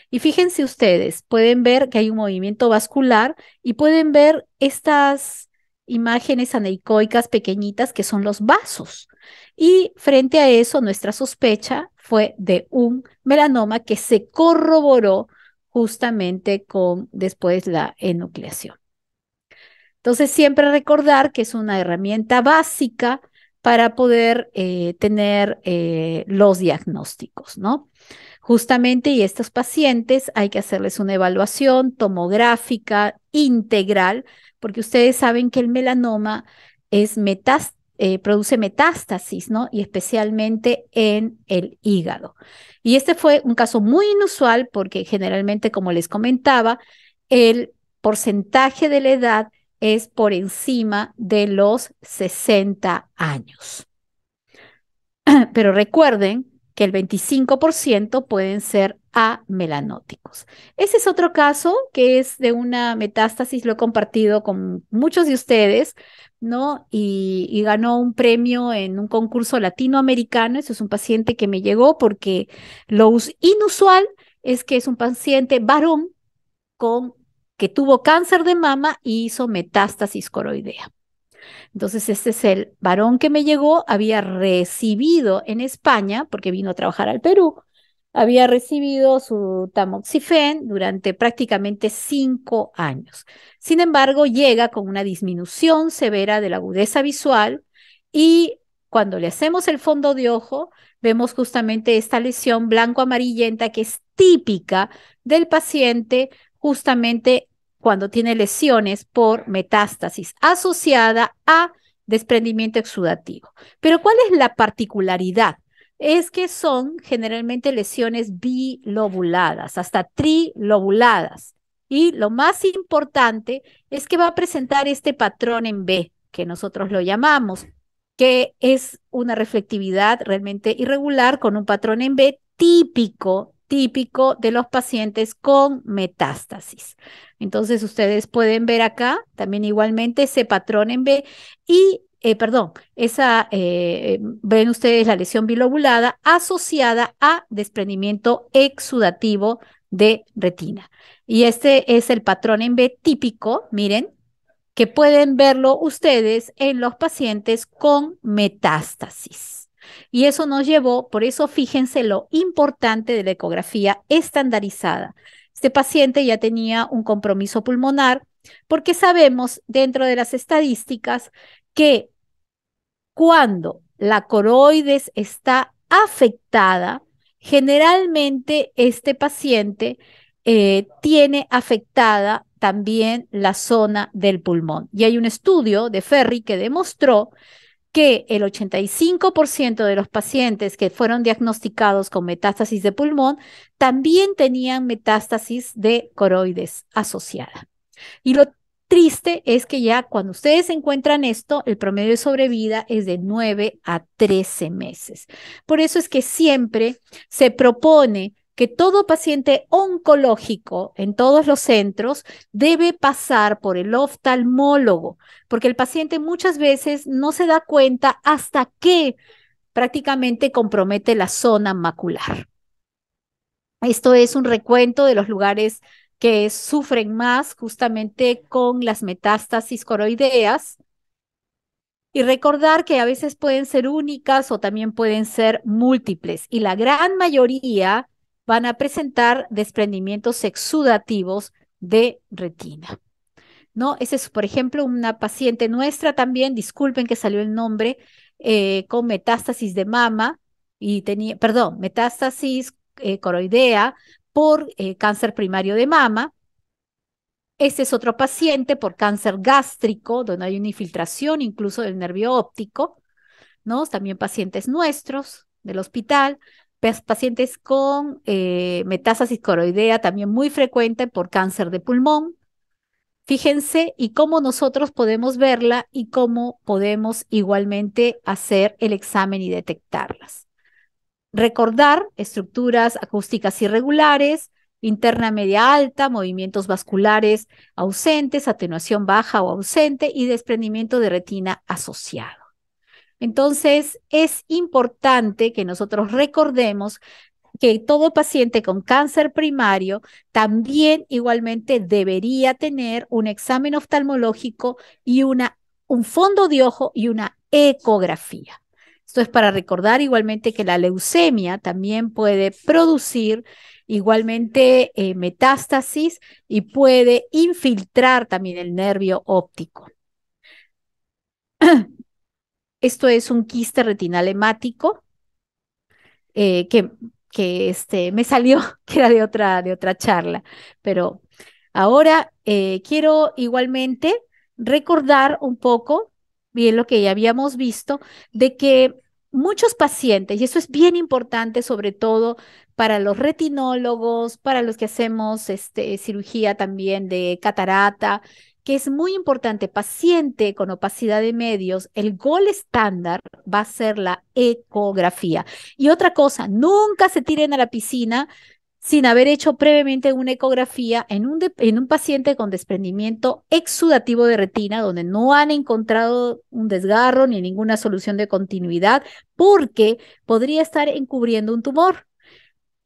S3: y fíjense ustedes, pueden ver que hay un movimiento vascular y pueden ver estas imágenes aneicoicas pequeñitas que son los vasos. Y frente a eso, nuestra sospecha fue de un melanoma que se corroboró justamente con después la enucleación. Entonces, siempre recordar que es una herramienta básica para poder eh, tener eh, los diagnósticos, ¿no? Justamente, y estos pacientes hay que hacerles una evaluación tomográfica integral, porque ustedes saben que el melanoma es eh, produce metástasis, ¿no? Y especialmente en el hígado. Y este fue un caso muy inusual porque generalmente, como les comentaba, el porcentaje de la edad es por encima de los 60 años. Pero recuerden que el 25% pueden ser amelanóticos. Ese es otro caso que es de una metástasis, lo he compartido con muchos de ustedes, ¿no? Y, y, ganó un premio en un concurso latinoamericano. Eso es un paciente que me llegó porque lo inusual es que es un paciente varón con que tuvo cáncer de mama y hizo metástasis coroidea. Entonces, este es el varón que me llegó, había recibido en España, porque vino a trabajar al Perú, había recibido su tamoxifen durante prácticamente cinco años. Sin embargo, llega con una disminución severa de la agudeza visual y cuando le hacemos el fondo de ojo, vemos justamente esta lesión blanco-amarillenta que es típica del paciente justamente cuando tiene lesiones por metástasis asociada a desprendimiento exudativo. Pero ¿cuál es la particularidad? Es que son generalmente lesiones bilobuladas, hasta trilobuladas. Y lo más importante es que va a presentar este patrón en B, que nosotros lo llamamos, que es una reflectividad realmente irregular con un patrón en B típico típico de los pacientes con metástasis. Entonces ustedes pueden ver acá también igualmente ese patrón en B y eh, perdón, esa, eh, ven ustedes la lesión bilobulada asociada a desprendimiento exudativo de retina. Y este es el patrón en B típico, miren, que pueden verlo ustedes en los pacientes con metástasis. Y eso nos llevó, por eso fíjense lo importante de la ecografía estandarizada. Este paciente ya tenía un compromiso pulmonar porque sabemos dentro de las estadísticas que cuando la coroides está afectada, generalmente este paciente eh, tiene afectada también la zona del pulmón. Y hay un estudio de Ferry que demostró que el 85% de los pacientes que fueron diagnosticados con metástasis de pulmón también tenían metástasis de coroides asociada. Y lo triste es que ya cuando ustedes encuentran esto, el promedio de sobrevida es de 9 a 13 meses. Por eso es que siempre se propone que todo paciente oncológico en todos los centros debe pasar por el oftalmólogo, porque el paciente muchas veces no se da cuenta hasta que prácticamente compromete la zona macular. Esto es un recuento de los lugares que sufren más justamente con las metástasis coroideas. Y recordar que a veces pueden ser únicas o también pueden ser múltiples. Y la gran mayoría van a presentar desprendimientos exudativos de retina. ¿No? Ese es, por ejemplo, una paciente nuestra también, disculpen que salió el nombre, eh, con metástasis de mama y tenía, perdón, metástasis eh, coroidea por eh, cáncer primario de mama. Este es otro paciente por cáncer gástrico, donde hay una infiltración incluso del nervio óptico, ¿no? También pacientes nuestros del hospital pacientes con eh, metástasis coroidea también muy frecuente por cáncer de pulmón. Fíjense y cómo nosotros podemos verla y cómo podemos igualmente hacer el examen y detectarlas. Recordar estructuras acústicas irregulares, interna media alta, movimientos vasculares ausentes, atenuación baja o ausente y desprendimiento de retina asociado. Entonces, es importante que nosotros recordemos que todo paciente con cáncer primario también igualmente debería tener un examen oftalmológico y una, un fondo de ojo y una ecografía. Esto es para recordar igualmente que la leucemia también puede producir igualmente eh, metástasis y puede infiltrar también el nervio óptico. Esto es un quiste retinal hemático eh, que, este, me salió, que era de otra, de otra charla, pero ahora eh, quiero igualmente recordar un poco, bien lo que ya habíamos visto, de que muchos pacientes, y eso es bien importante sobre todo para los retinólogos, para los que hacemos este, cirugía también de catarata, que es muy importante, paciente con opacidad de medios, el gol estándar va a ser la ecografía. Y otra cosa, nunca se tiren a la piscina sin haber hecho previamente una ecografía en un, paciente con desprendimiento exudativo de retina, donde no han encontrado un desgarro ni ninguna solución de continuidad, porque podría estar encubriendo un tumor.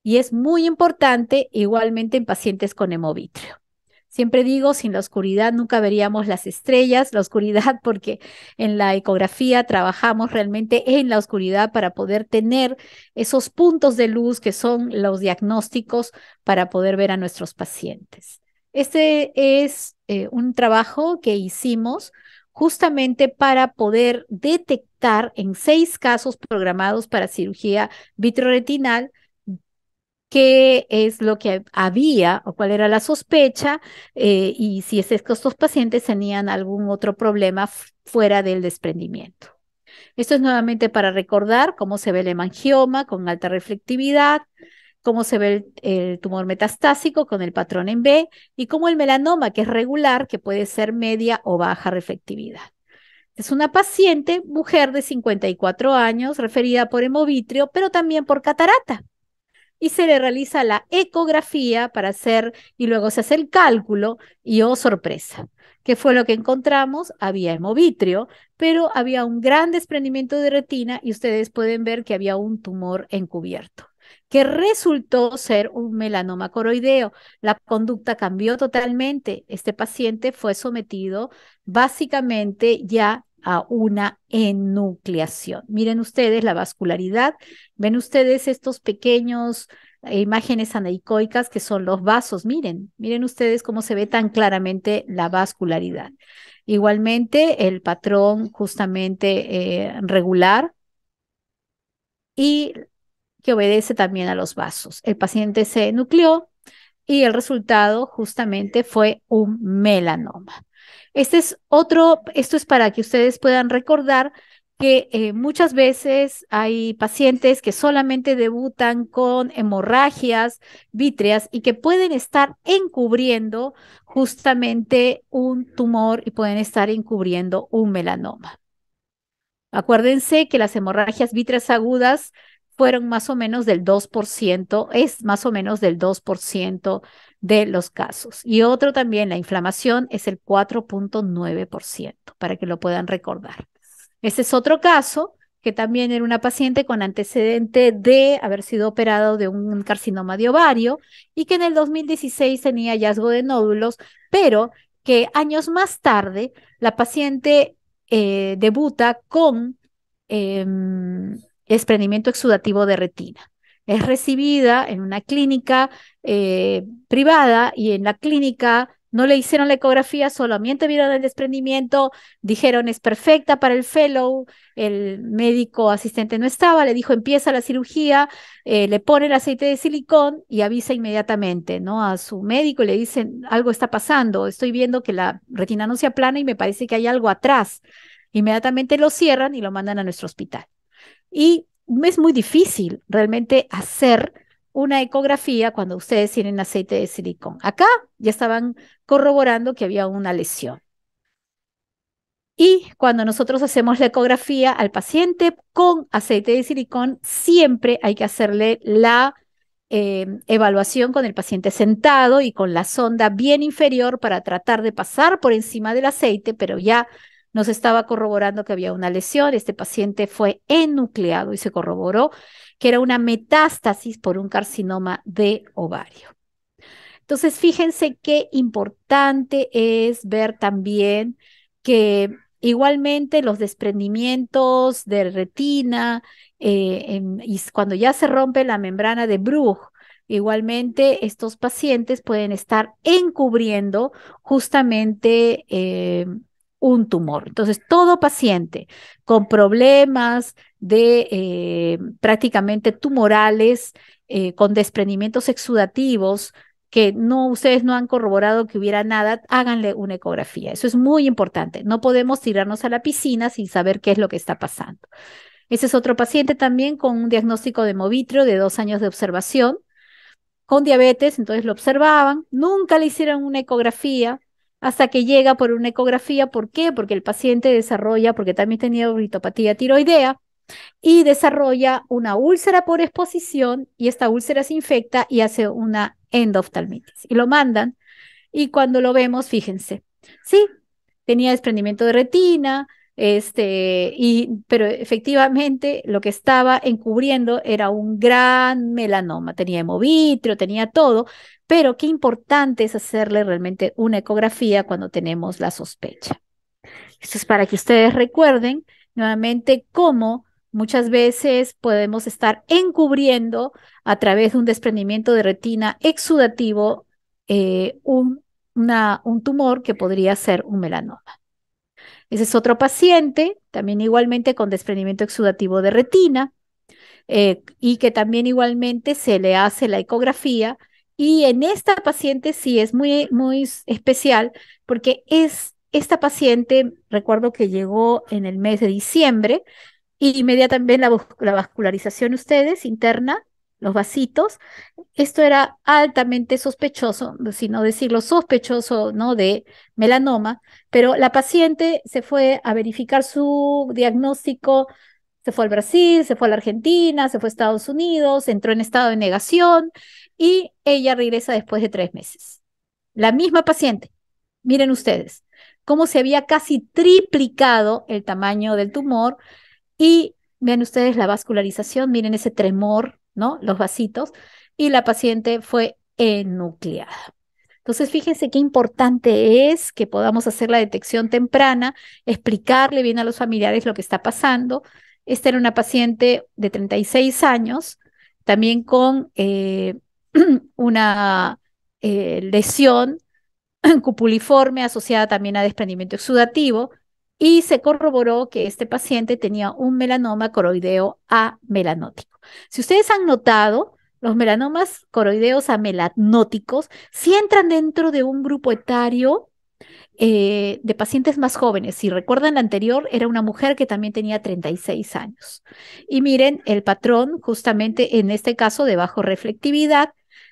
S3: Y es muy importante igualmente en pacientes con hemovitrio. Siempre digo, sin la oscuridad nunca veríamos las estrellas, la oscuridad porque en la ecografía trabajamos realmente en la oscuridad para poder tener esos puntos de luz que son los diagnósticos para poder ver a nuestros pacientes. Este es eh, un trabajo que hicimos justamente para poder detectar en seis casos programados para cirugía vitroretinal qué es lo que había o cuál era la sospecha eh, y si es que estos pacientes tenían algún otro problema fuera del desprendimiento. Esto es nuevamente para recordar cómo se ve el hemangioma con alta reflectividad, cómo se ve el, tumor metastásico con el patrón en B y cómo el melanoma, que es regular, que puede ser media o baja reflectividad. Es una paciente, mujer de 54 años, referida por hemovitrio, pero también por catarata y se le realiza la ecografía para hacer, y luego se hace el cálculo y oh sorpresa, ¿qué fue lo que encontramos, había hemovitrio, pero había un gran desprendimiento de retina y ustedes pueden ver que había un tumor encubierto que resultó ser un melanoma coroideo. La conducta cambió totalmente. Este paciente fue sometido básicamente ya a una enucleación. Miren ustedes la vascularidad, ven ustedes estos pequeños eh, imágenes aneicoicas que son los vasos, miren, miren ustedes cómo se ve tan claramente la vascularidad. Igualmente el patrón justamente eh, regular y que obedece también a los vasos. El paciente se nucleó y el resultado justamente fue un melanoma. Este es otro, esto es para que ustedes puedan recordar que eh, muchas veces hay pacientes que solamente debutan con hemorragias vítreas y que pueden estar encubriendo justamente un tumor y pueden estar encubriendo un melanoma. Acuérdense que las hemorragias vítreas agudas fueron más o menos del 2%, es más o menos del 2% de los casos. Y otro también, la inflamación, es el 4.9%, para que lo puedan recordar. Ese es otro caso que también era una paciente con antecedente de haber sido operado de un carcinoma de ovario y que en el 2016 tenía hallazgo de nódulos, pero que años más tarde la paciente eh, debuta con em, desprendimiento exudativo de retina. Es recibida en una clínica eh, privada y en la clínica no le hicieron la ecografía, solamente vieron el desprendimiento, dijeron es perfecta para el fellow, el médico asistente no estaba, le dijo empieza la cirugía, eh, le pone el aceite de silicón y avisa inmediatamente ¿no? a su médico le dicen algo está pasando, estoy viendo que la retina no se aplana y me parece que hay algo atrás. Inmediatamente lo cierran y lo mandan a nuestro hospital. Y es muy difícil realmente hacer una ecografía cuando ustedes tienen aceite de silicón. Acá ya estaban corroborando que había una lesión. Y cuando nosotros hacemos la ecografía al paciente con aceite de silicón, siempre hay que hacerle la eh, evaluación con el paciente sentado y con la sonda bien inferior para tratar de pasar por encima del aceite, pero ya nos estaba corroborando que había una lesión. Este paciente fue enucleado y se corroboró que era una metástasis por un carcinoma de ovario. Entonces, fíjense qué importante es ver también que Igualmente, los desprendimientos de retina, eh, y cuando ya se rompe la membrana de Brug, igualmente estos pacientes pueden estar encubriendo justamente eh, un tumor. Entonces, todo paciente con problemas de eh, prácticamente tumorales, eh, con desprendimientos exudativos, que no ustedes no han corroborado que hubiera nada, háganle una ecografía. Eso es muy importante. No podemos tirarnos a la piscina sin saber qué es lo que está pasando. Ese es otro paciente también con un diagnóstico de movitrio de dos años de observación, con diabetes, entonces lo observaban, nunca le hicieron una ecografía, hasta que llega por una ecografía. ¿Por qué? Porque el paciente desarrolla, porque también tenía oritopatía tiroidea, y desarrolla una úlcera por exposición y esta úlcera se infecta y hace una endoftalmitis. Y lo mandan y cuando lo vemos, fíjense, sí, tenía desprendimiento de retina, este, y, pero efectivamente lo que estaba encubriendo era un gran melanoma, tenía hemovitrio, tenía todo, pero qué importante es hacerle realmente una ecografía cuando tenemos la sospecha. Esto es para que ustedes recuerden nuevamente cómo muchas veces podemos estar encubriendo a través de un desprendimiento de retina exudativo eh, un, un tumor que podría ser un melanoma. Ese es otro paciente, también igualmente con desprendimiento exudativo de retina, eh, y que también igualmente se le hace la ecografía y en esta paciente sí es muy, muy especial porque es esta paciente, recuerdo que llegó en el mes de diciembre, y inmediatamente la, la vascularización ustedes interna, los vasitos, esto era altamente sospechoso, si no decirlo sospechoso, ¿no? De melanoma, pero la paciente se fue a verificar su diagnóstico, se fue al Brasil, se fue a la Argentina, se fue a Estados Unidos, entró en estado de negación, y ella regresa después de tres meses. La misma paciente. Miren ustedes cómo se había casi triplicado el tamaño del tumor y vean ustedes la vascularización, miren ese tremor, ¿no? Los vasitos y la paciente fue enucleada. Entonces, fíjense qué importante es que podamos hacer la detección temprana, explicarle bien a los familiares lo que está pasando. Esta era una paciente de 36 años, también con eh, una eh, lesión cupuliforme asociada también a desprendimiento exudativo y se corroboró que este paciente tenía un melanoma coroideo amelanótico. Si ustedes han notado, los melanomas coroideos amelanóticos sí entran dentro de un grupo etario eh, de pacientes más jóvenes. Si recuerdan la anterior, era una mujer que también tenía 36 años. Y miren el patrón, justamente en este caso de bajo reflectividad,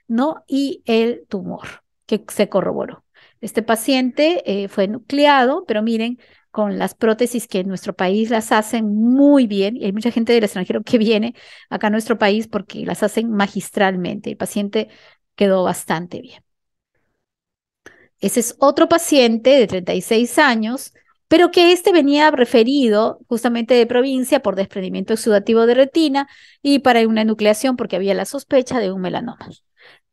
S3: ¿no? Y el tumor, que se corroboró. Este paciente eh, fue nucleado, pero miren, con las prótesis que en nuestro país las hacen muy bien, y hay mucha gente del extranjero que viene acá a nuestro país porque las hacen magistralmente. El paciente quedó bastante bien. Ese es otro paciente de 36 años, pero que este venía referido justamente de provincia por desprendimiento exudativo de retina y para una nucleación porque había la sospecha de un melanoma.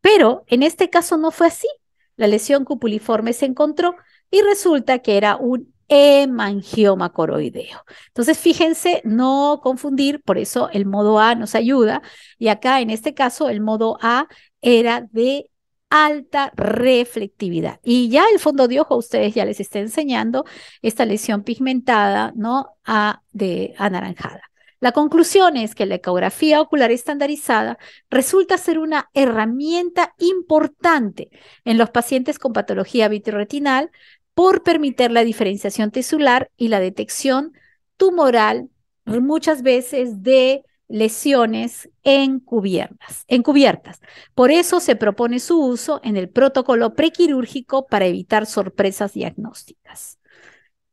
S3: Pero en este caso no fue así. La lesión cupuliforme se encontró y resulta que era un hemangioma coroideo. Entonces, fíjense, no confundir, por eso el modo A nos ayuda. Y acá, en este caso, el modo A era de alta reflectividad. Y ya el fondo de ojo, ustedes ya les está enseñando esta lesión pigmentada, ¿no? A, de anaranjada. La conclusión es que la ecografía ocular estandarizada resulta ser una herramienta importante en los pacientes con patología vitroretinal por permitir la diferenciación tisular y la detección tumoral eh, muchas veces de lesiones encubiertas, encubiertas. Por eso se propone su uso en el protocolo prequirúrgico para evitar sorpresas diagnósticas.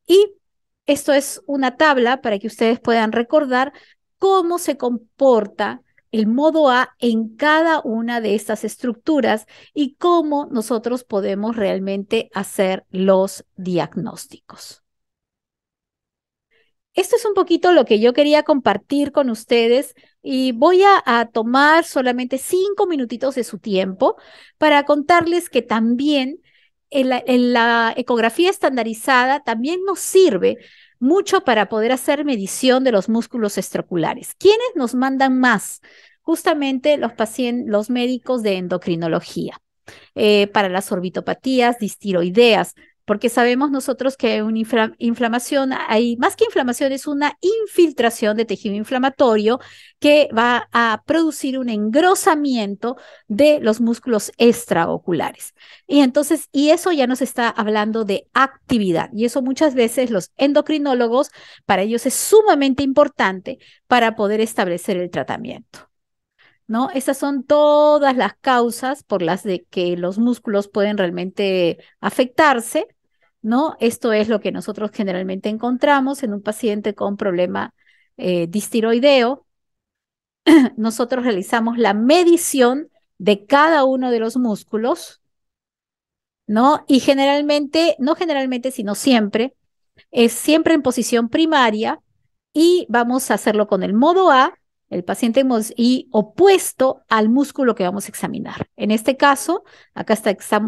S3: Y esto es una tabla para que ustedes puedan recordar cómo se comporta el modo A en cada una de estas estructuras y cómo nosotros podemos realmente hacer los diagnósticos. Esto es un poquito lo que yo quería compartir con ustedes y voy a, tomar solamente cinco minutitos de su tiempo para contarles que también en la, ecografía estandarizada también nos sirve mucho para poder hacer medición de los músculos estroculares. ¿Quiénes nos mandan más? Justamente los médicos de endocrinología, eh, para las orbitopatías, distiroideas, porque sabemos nosotros que una inflamación, hay más que inflamación, es una infiltración de tejido inflamatorio que va a producir un engrosamiento de los músculos extraoculares. Y entonces, y eso ya nos está hablando de actividad, y eso muchas veces los endocrinólogos, para ellos es sumamente importante para poder establecer el tratamiento. ¿no? Esas son todas las causas por las de que los músculos pueden realmente afectarse ¿no? Esto es lo que nosotros generalmente encontramos en un paciente con problema eh, distiroideo. Nosotros realizamos la medición de cada uno de los músculos, ¿no? Y generalmente, no generalmente, sino siempre, es siempre en posición primaria y vamos a hacerlo con el modo A el paciente y opuesto al músculo que vamos a examinar. En este caso, acá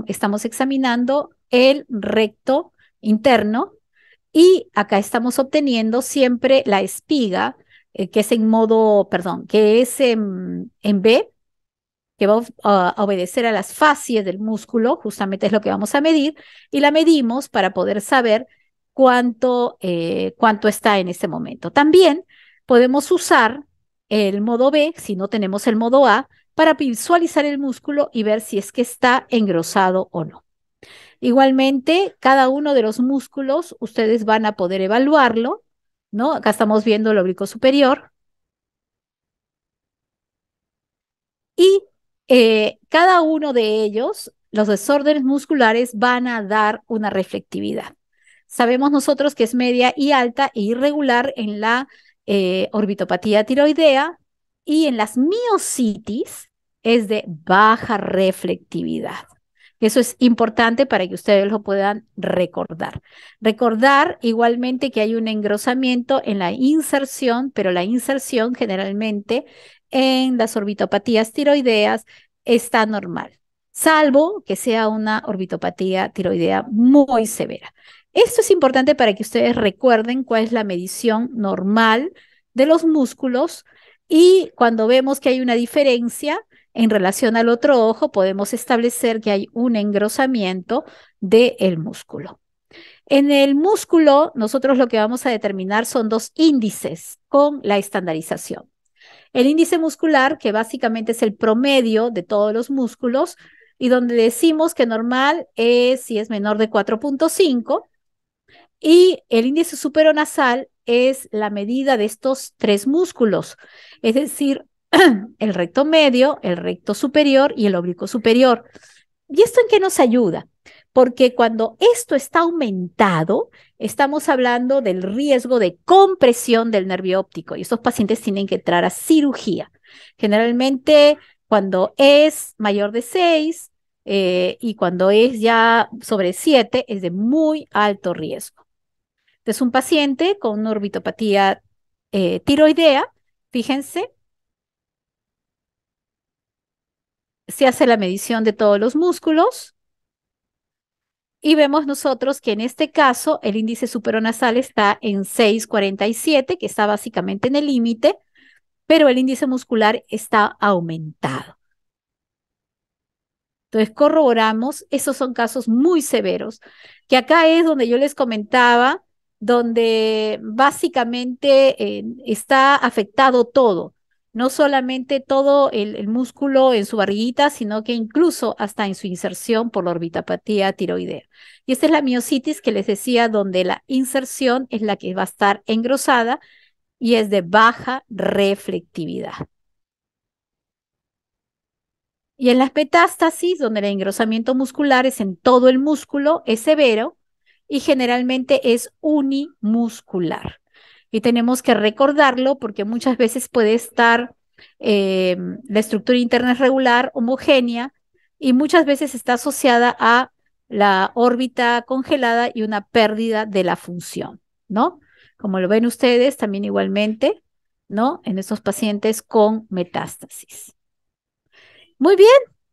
S3: estamos examinando el recto interno y acá estamos obteniendo siempre la espiga, eh, que es en modo, perdón, que es en, B, que va a obedecer a las fascias del músculo, justamente es lo que vamos a medir, y la medimos para poder saber cuánto, eh, cuánto está en este momento. También podemos usar el modo B, si no tenemos el modo A, para visualizar el músculo y ver si es que está engrosado o no. Igualmente, cada uno de los músculos ustedes van a poder evaluarlo, ¿no? Acá estamos viendo el oblicuo superior. Y eh, cada uno de ellos, los desórdenes musculares, van a dar una reflectividad. Sabemos nosotros que es media y alta e irregular en la eh, orbitopatía tiroidea y en las miocitis es de baja reflectividad. Eso es importante para que ustedes lo puedan recordar. Recordar igualmente que hay un engrosamiento en la inserción, pero la inserción generalmente en las orbitopatías tiroideas está normal, salvo que sea una orbitopatía tiroidea muy severa. Esto es importante para que ustedes recuerden cuál es la medición normal de los músculos y cuando vemos que hay una diferencia en relación al otro ojo, podemos establecer que hay un engrosamiento del músculo. En el músculo, nosotros lo que vamos a determinar son dos índices con la estandarización. El índice muscular, que básicamente es el promedio de todos los músculos, y donde decimos que normal es si es menor de 4.5 y el índice superonasal es la medida de estos tres músculos, es decir, el recto medio, el recto superior y el oblicuo superior. ¿Y esto en qué nos ayuda? Porque cuando esto está aumentado, estamos hablando del riesgo de compresión del nervio óptico y estos pacientes tienen que entrar a cirugía. Generalmente, cuando es mayor de 6 eh, y cuando es ya sobre 7, es de muy alto riesgo es un paciente con una orbitopatía eh, tiroidea, fíjense, se hace la medición de todos los músculos y vemos nosotros que en este caso el índice superonasal está en 6,47, que está básicamente en el límite, pero el índice muscular está aumentado. Entonces corroboramos, esos son casos muy severos, que acá es donde yo les comentaba donde básicamente eh, está afectado todo, no solamente todo el, músculo en su barriguita, sino que incluso hasta en su inserción por la orbitapatía tiroidea. Y esta es la miocitis que les decía, donde la inserción es la que va a estar engrosada y es de baja reflectividad. Y en las metástasis, donde el engrosamiento muscular es en todo el músculo, es severo, y generalmente es unimuscular. Y tenemos que recordarlo porque muchas veces puede estar em, la estructura interna es regular, homogénea, y muchas veces está asociada a la órbita congelada y una pérdida de la función, ¿no? Como lo ven ustedes, también igualmente, ¿no? En estos pacientes con metástasis. Muy bien,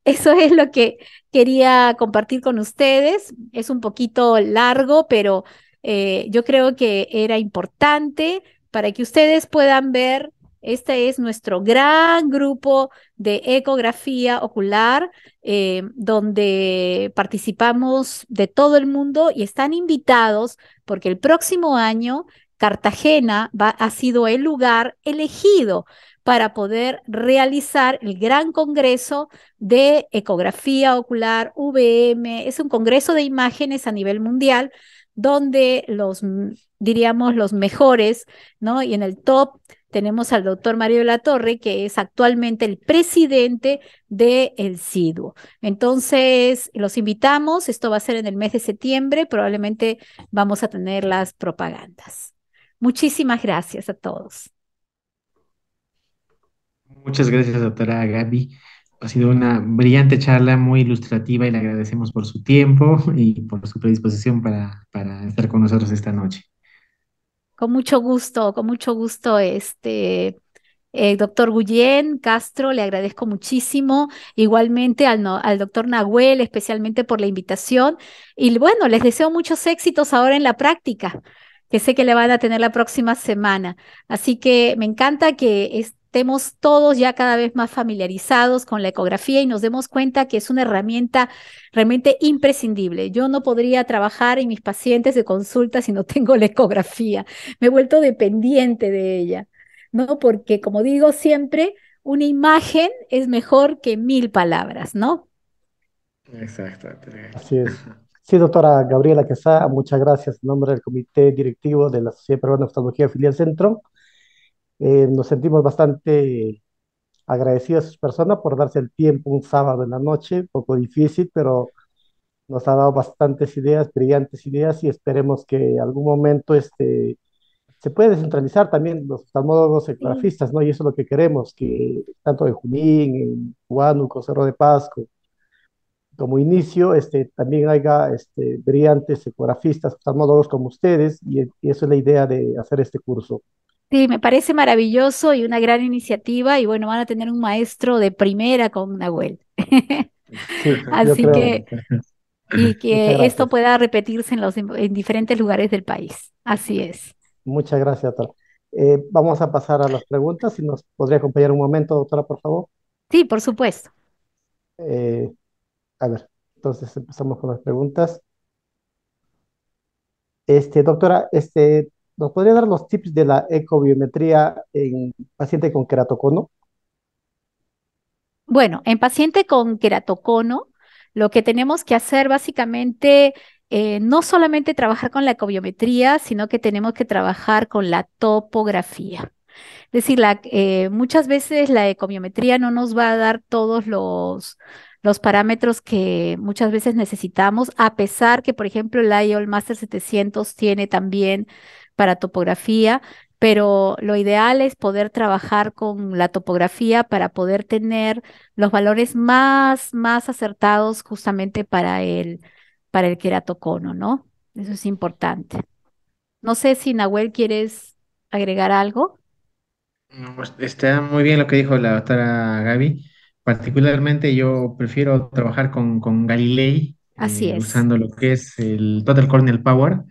S3: eso es lo que quería compartir con ustedes. Es un poquito largo, pero eh, yo creo que era importante para que ustedes puedan ver. Este es nuestro gran grupo de ecografía ocular, eh, donde participamos de todo el mundo y están invitados porque el próximo año Cartagena ha sido el lugar elegido para poder realizar el gran congreso de ecografía ocular VM. Es un congreso de imágenes a nivel mundial donde los, diríamos, los mejores, ¿no? Y en el top tenemos al doctor Mario de la Torre, que es actualmente el presidente de El Entonces, los invitamos, esto va a ser en el mes de septiembre, probablemente vamos a tener las propagandas. Muchísimas gracias a todos.
S1: Muchas gracias, doctora Gaby. Ha sido una brillante charla, muy ilustrativa y le agradecemos por su tiempo y por su predisposición para, para estar con nosotros esta noche.
S3: Con mucho gusto, con mucho gusto, este, eh, doctor Guillén Castro, le agradezco muchísimo. Igualmente al, al, doctor Nahuel, especialmente por la invitación. Y bueno, les deseo muchos éxitos ahora en la práctica, que sé que le van a tener la próxima semana. Así que me encanta que es, estemos todos ya cada vez más familiarizados con la ecografía y nos demos cuenta que es una herramienta realmente imprescindible. Yo no podría trabajar en mis pacientes de consulta si no tengo la ecografía. Me he vuelto dependiente de ella, ¿no? Porque como digo siempre, una imagen es mejor que mil palabras, ¿no?
S2: Exacto. Así es. Sí, doctora Gabriela Quesada, muchas gracias en nombre del Comité Directivo de la Sociedad Peruana de Oftalmología Filial Centro. Eh, nos sentimos bastante agradecidos a sus personas por darse el tiempo un sábado en la noche, poco difícil, pero nos ha dado bastantes ideas, brillantes ideas, y esperemos que algún momento este, se pueda descentralizar también los oftalmólogos ecografistas, ¿no? Y eso es lo que queremos, que tanto en Junín, en Huánuco, Cerro de Pasco, como inicio, este, también haya este, brillantes ecografistas, oftalmólogos como ustedes, y, y eso es la idea de hacer este curso.
S3: Sí, me parece maravilloso y una gran iniciativa y bueno, van a tener un maestro de primera con Nahuel.
S2: Así que, y que
S3: esto pueda repetirse en, los, en diferentes lugares del país. Así es.
S2: Muchas gracias, doctora. Eh, vamos a pasar a las preguntas. Si nos podría acompañar un momento, doctora, por favor. Sí, por supuesto. Eh, a ver, entonces empezamos con las preguntas. Este, doctora, este, ¿Nos podría dar los tips de la ecobiometría en paciente con queratocono?
S3: Bueno, en paciente con queratocono, lo que tenemos que hacer básicamente eh, no solamente trabajar con la ecobiometría, sino que tenemos que trabajar con la topografía. Es decir, eh, muchas veces la ecobiometría no nos va a dar todos los, los parámetros que muchas veces necesitamos, a pesar que, por ejemplo, el IOL Master 700 tiene también para topografía, pero lo ideal es poder trabajar con la topografía para poder tener los valores más, más acertados justamente para el, para el queratocono, ¿no? Eso es importante. No sé si Nahuel quieres agregar algo.
S1: Pues, está muy bien lo que dijo la doctora Gaby. Particularmente yo prefiero trabajar con, con Galilei, Así eh, usando lo que es el Total Cornel Power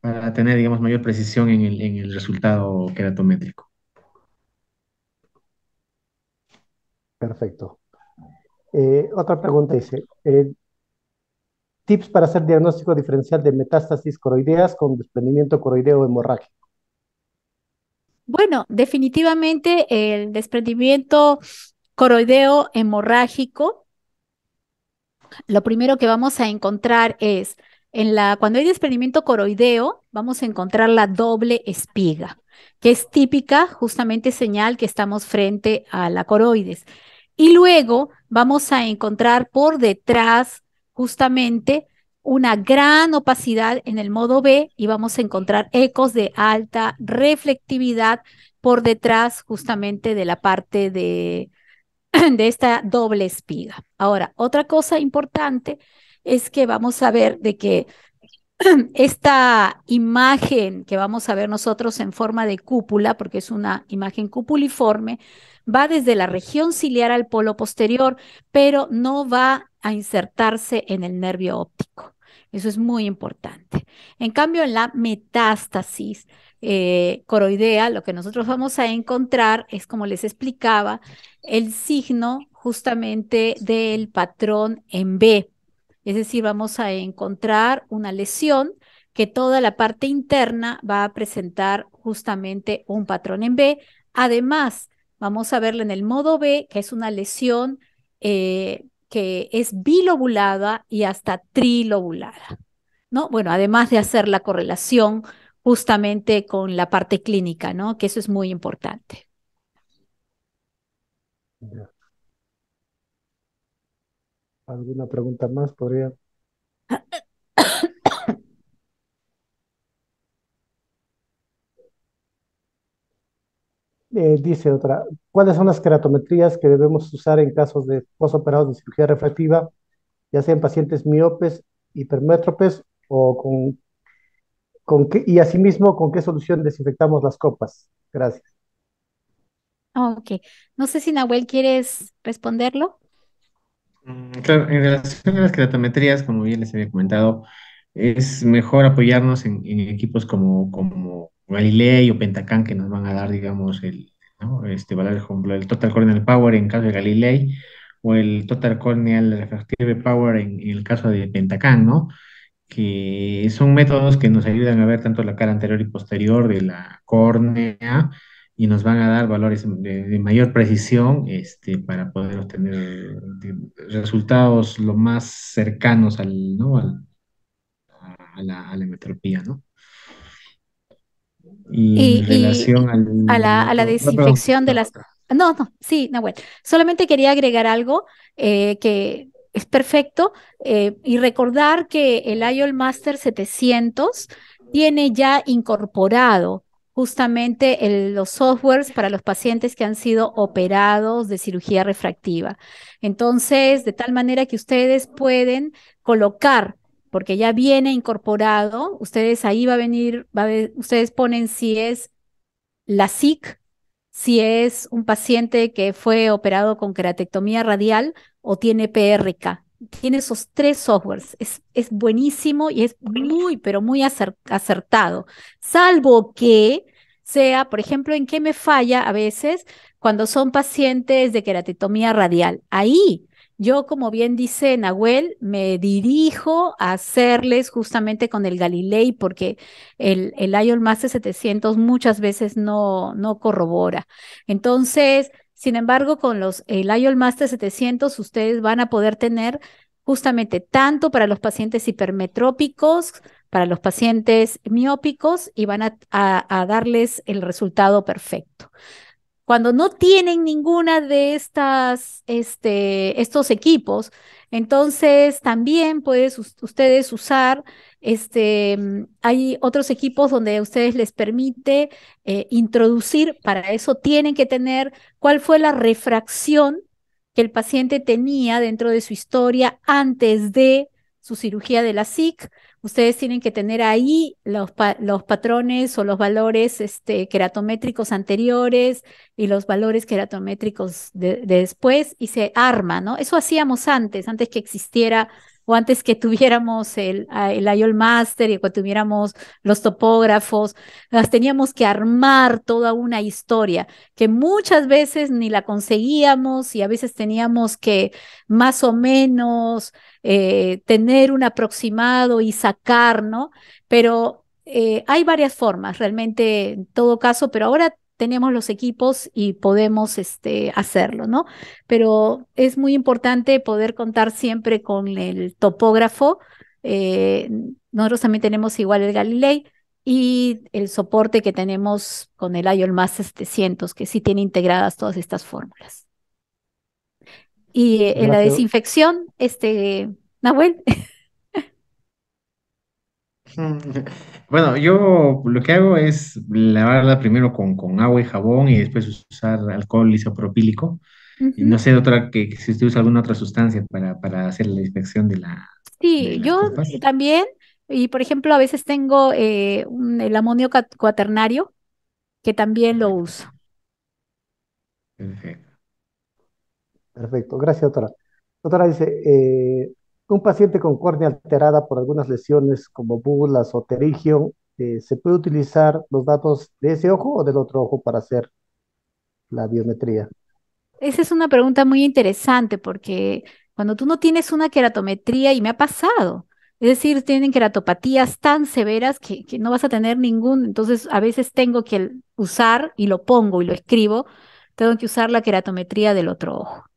S1: para tener, digamos, mayor precisión en el, resultado queratométrico.
S2: Perfecto. Eh, otra pregunta dice, eh, tips para hacer diagnóstico diferencial de metástasis coroideas con desprendimiento coroideo hemorrágico.
S3: Bueno, definitivamente el desprendimiento coroideo hemorrágico, lo primero que vamos a encontrar es la, cuando hay desprendimiento coroideo, vamos a encontrar la doble espiga, que es típica justamente señal que estamos frente a la coroides. Y luego vamos a encontrar por detrás justamente una gran opacidad en el modo B y vamos a encontrar ecos de alta reflectividad por detrás justamente de la parte de, de esta doble espiga. Ahora, otra cosa importante es que vamos a ver de que esta imagen que vamos a ver nosotros en forma de cúpula, porque es una imagen cupuliforme, va desde la región ciliar al polo posterior, pero no va a insertarse en el nervio óptico. Eso es muy importante. En cambio, en la metástasis eh, coroidea, lo que nosotros vamos a encontrar es, como les explicaba, el signo justamente del patrón en B es decir, vamos a encontrar una lesión que toda la parte interna va a presentar justamente un patrón en B. Además, vamos a verla en el modo B, que es una lesión eh, que es bilobulada y hasta trilobulada. ¿no? Bueno, además de hacer la correlación justamente con la parte clínica, ¿no? que eso es muy importante.
S2: ¿Alguna pregunta más? Podría. Eh, dice otra, ¿cuáles son las keratometrías que debemos usar en casos de posoperados de cirugía refractiva, ya sean pacientes miopes, hipermétropes o con, con y asimismo con qué solución desinfectamos las copas? Gracias.
S3: Ok, no sé si Nahuel quieres responderlo.
S1: Mm, claro, en relación a las keratometrías, como bien les había comentado, es mejor apoyarnos en, equipos como, Galilei o Pentacán, que nos van a dar, digamos, el, este valor, el Total Corneal Power en caso de Galilei, o el Total Corneal Refractive Power en, el caso de Pentacán, ¿no? Que son métodos que nos ayudan a ver tanto la cara anterior y posterior de la córnea, y nos van a dar valores de, mayor precisión este, para poder obtener resultados lo más cercanos al, ¿no? a, la, a, ¿no? Y, en relación a, la, desinfección
S3: de las... No, no, sí, no, bueno, Solamente quería agregar algo eh, que es perfecto eh, y recordar que el IOL Master 700 tiene ya incorporado justamente los softwares para los pacientes que han sido operados de cirugía refractiva. Entonces, de tal manera que ustedes pueden colocar porque ya viene incorporado, ustedes ahí va a venir, ustedes ponen si es la SIC, si es un paciente que fue operado con queratectomía radial o tiene PRK tiene esos tres softwares. Es, es buenísimo y es muy, pero muy acertado. Salvo que sea, por ejemplo, en qué me falla a veces cuando son pacientes de queratitomía radial. Ahí yo, como bien dice Nahuel, me dirijo a hacerles justamente con el Galilei, porque el, el IOL de 700 muchas veces no, no corrobora. Entonces, sin embargo, con los el eh, IOL Master 700 ustedes van a poder tener justamente tanto para los pacientes hipermetrópicos, para los pacientes miópicos y van a, darles el resultado perfecto. Cuando no tienen ninguna de estas, este, estos equipos, entonces también pueden ustedes usar este, hay otros equipos donde a ustedes les permite eh, introducir, para eso tienen que tener cuál fue la refracción que el paciente tenía dentro de su historia antes de su cirugía de la SIC. Ustedes tienen que tener ahí los, los patrones o los valores este, queratométricos anteriores y los valores queratométricos de después y se arma, ¿no? Eso hacíamos antes, antes que existiera o antes que tuviéramos el, ah, el IOL Master y cuando tuviéramos los topógrafos, las teníamos que armar toda una historia que muchas veces ni la conseguíamos y a veces teníamos que más o menos eh, tener un aproximado y sacar, ¿no? Pero eh, hay varias formas realmente en todo caso, pero ahora tenemos los equipos y podemos este, hacerlo, ¿no? Pero es muy importante poder contar siempre con el topógrafo. Eh, nosotros también tenemos igual el Galilei y el soporte que tenemos con el más 700, que sí tiene integradas todas estas fórmulas. Y en eh, la desinfección, este, Nahuel.
S1: Bueno, yo lo que hago es lavarla primero con, con agua y jabón y después usar alcohol isopropílico. No sé doctora, que, si usted usa alguna otra sustancia para, para hacer la inspección de la.
S3: Sí, yo también. Y por ejemplo, a veces tengo eh, el amonio cuaternario que también lo uso.
S1: Perfecto.
S2: Perfecto. Gracias, doctora. Doctora dice, eh, un paciente con córnea alterada por algunas lesiones como bulas o terigio, eh, ¿se puede utilizar los datos de ese ojo o del otro ojo para hacer la biometría?
S3: Esa es una pregunta muy interesante porque cuando tú no tienes una queratometría, y me ha pasado, es decir, tienen queratopatías tan severas que, que no vas a tener ningún, entonces a veces tengo que usar y lo pongo y lo escribo, tengo que usar la queratometría del otro ojo.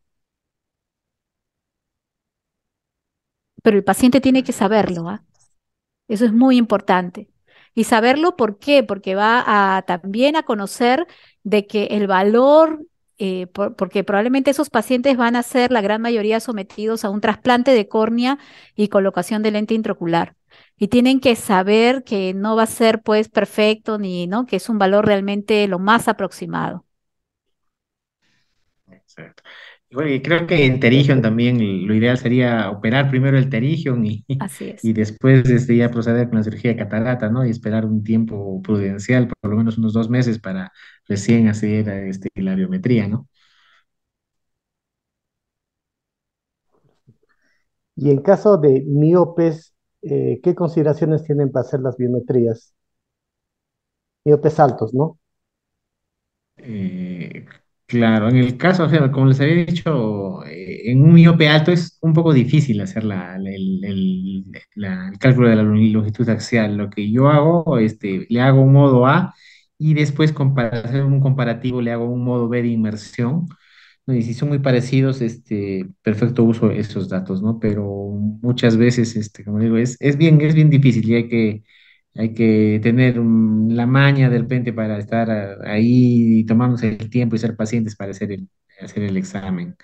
S3: pero el paciente tiene que saberlo. ¿ah? Eso es muy importante. Y saberlo por qué, porque va a, también a conocer de que el valor, eh, porque probablemente esos pacientes van a ser la gran mayoría sometidos a un trasplante de córnea y colocación de lente intraocular. Y tienen que saber que no va a ser pues perfecto ni no, que es un valor realmente lo más aproximado.
S1: Exacto creo que en Terigion también lo ideal sería operar primero el Terigion y, después este, ya proceder con la cirugía de catarata, ¿no? Y esperar un tiempo prudencial, por lo menos unos dos meses, para recién hacer este, la biometría, ¿no?
S2: Y en caso de miopes, eh, ¿qué consideraciones tienen para hacer las biometrías? Miopes altos, ¿no?
S1: Eh, Claro, en el caso, o como les había dicho, eh, en un miope alto es un poco difícil hacer el, cálculo de la longitud axial. Lo que yo hago, este, le hago un modo A y después para hacer un comparativo le hago un modo B de inmersión. ¿no? Y si son muy parecidos, este, perfecto uso esos datos, ¿no? Pero muchas veces, este, como digo, es, es, bien, es bien difícil y hay que hay que tener la maña del pente para estar ahí y tomarnos el tiempo y ser pacientes para hacer el, hacer el examen.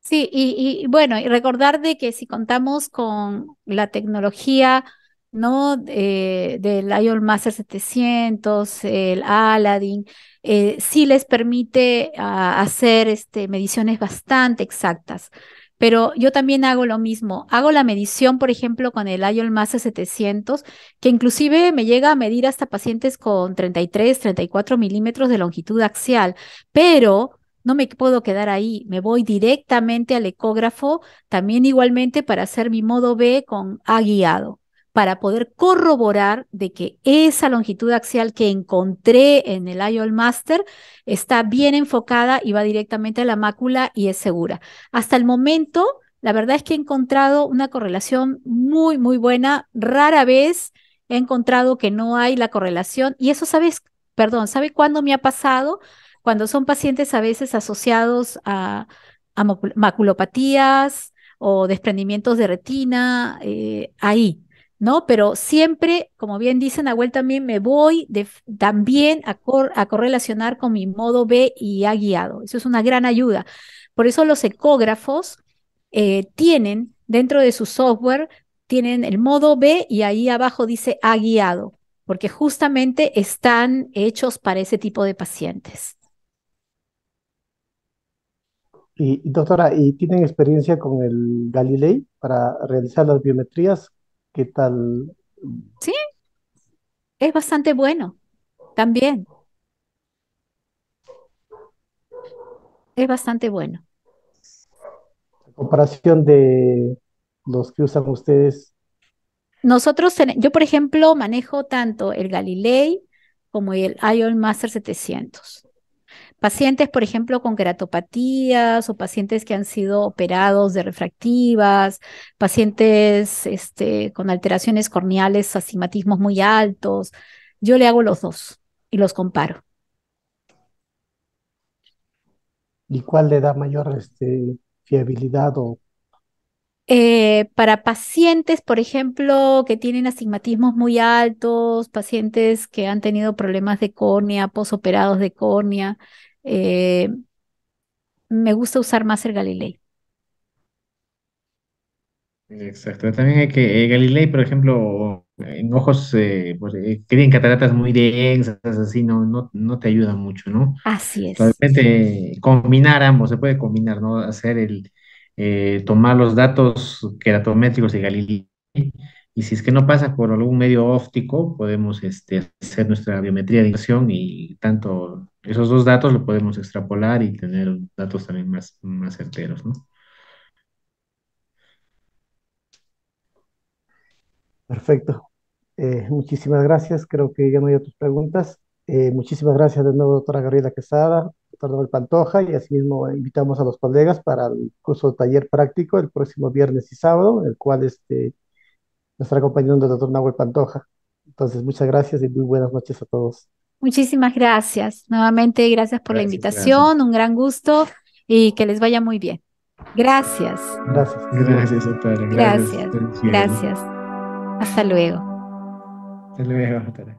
S3: Sí, y, bueno, y recordar de que si contamos con la tecnología ¿no? del IOL Master 700, el Aladdin, eh, sí les permite ah, hacer este, mediciones bastante exactas pero yo también hago lo mismo. Hago la medición, por ejemplo, con el IOL Massa 700, que inclusive me llega a medir hasta pacientes con 33, 34 milímetros de longitud axial, pero no me puedo quedar ahí, me voy directamente al ecógrafo, también igualmente para hacer mi modo B con A guiado para poder corroborar de que esa longitud axial que encontré en el IOL Master está bien enfocada y va directamente a la mácula y es segura. Hasta el momento, la verdad es que he encontrado una correlación muy, muy buena. Rara vez he encontrado que no hay la correlación y eso, ¿sabes? Perdón, ¿sabe cuándo me ha pasado? Cuando son pacientes a veces asociados a, maculopatías o desprendimientos de retina, eh, ahí, pero siempre, como bien dice Nahuel, también me voy también a, correlacionar con mi modo B y A guiado. Eso es una gran ayuda. Por eso los ecógrafos eh, tienen dentro de su software, tienen el modo B y ahí abajo dice A guiado, porque justamente están hechos para ese tipo de pacientes.
S2: Y doctora, ¿y tienen experiencia con el Galilei para realizar las biometrías qué tal. Sí,
S3: es bastante bueno también. Es bastante bueno.
S2: La comparación de los que usan ustedes.
S3: Nosotros, yo por ejemplo, manejo tanto el Galilei como el Ion Master 700 pacientes, por ejemplo, con queratopatías o pacientes que han sido operados de refractivas, pacientes este, con alteraciones corneales, astigmatismos muy altos. Yo le hago los dos y los comparo.
S2: ¿Y cuál le da mayor este, fiabilidad
S3: eh, para pacientes, por ejemplo, que tienen astigmatismos muy altos, pacientes que han tenido problemas de córnea, posoperados de córnea, eh, me gusta usar más el Galilei.
S1: Exacto. También hay que, eh, Galilei, por ejemplo, en ojos eh, pues, tienen cataratas muy densas, así, no, te ayuda mucho, ¿no?
S3: Así es. repente,
S1: combinar ambos, se puede combinar, ¿no? Hacer el, tomar los datos keratométricos de Galilei y si es que no pasa por algún medio óptico, podemos este, hacer nuestra biometría de inversión y tanto esos dos datos lo podemos extrapolar y tener datos también más, más certeros, ¿no?
S2: Perfecto. Eh, muchísimas gracias. Creo que ya no hay otras preguntas. Eh, muchísimas gracias de nuevo, doctora Gabriela Quesada, doctor Noel Pantoja, y asimismo invitamos a los colegas para el curso de taller práctico el próximo viernes y sábado, el cual este, acompañando el doctor Nahuel Pantoja. Entonces, muchas gracias y muy buenas noches a todos.
S3: Muchísimas gracias. Nuevamente, gracias por la invitación, un gran gusto y que les vaya muy bien. Gracias. Gracias.
S2: Gracias, doctor.
S3: Gracias. Gracias. Hasta luego.
S1: Hasta luego,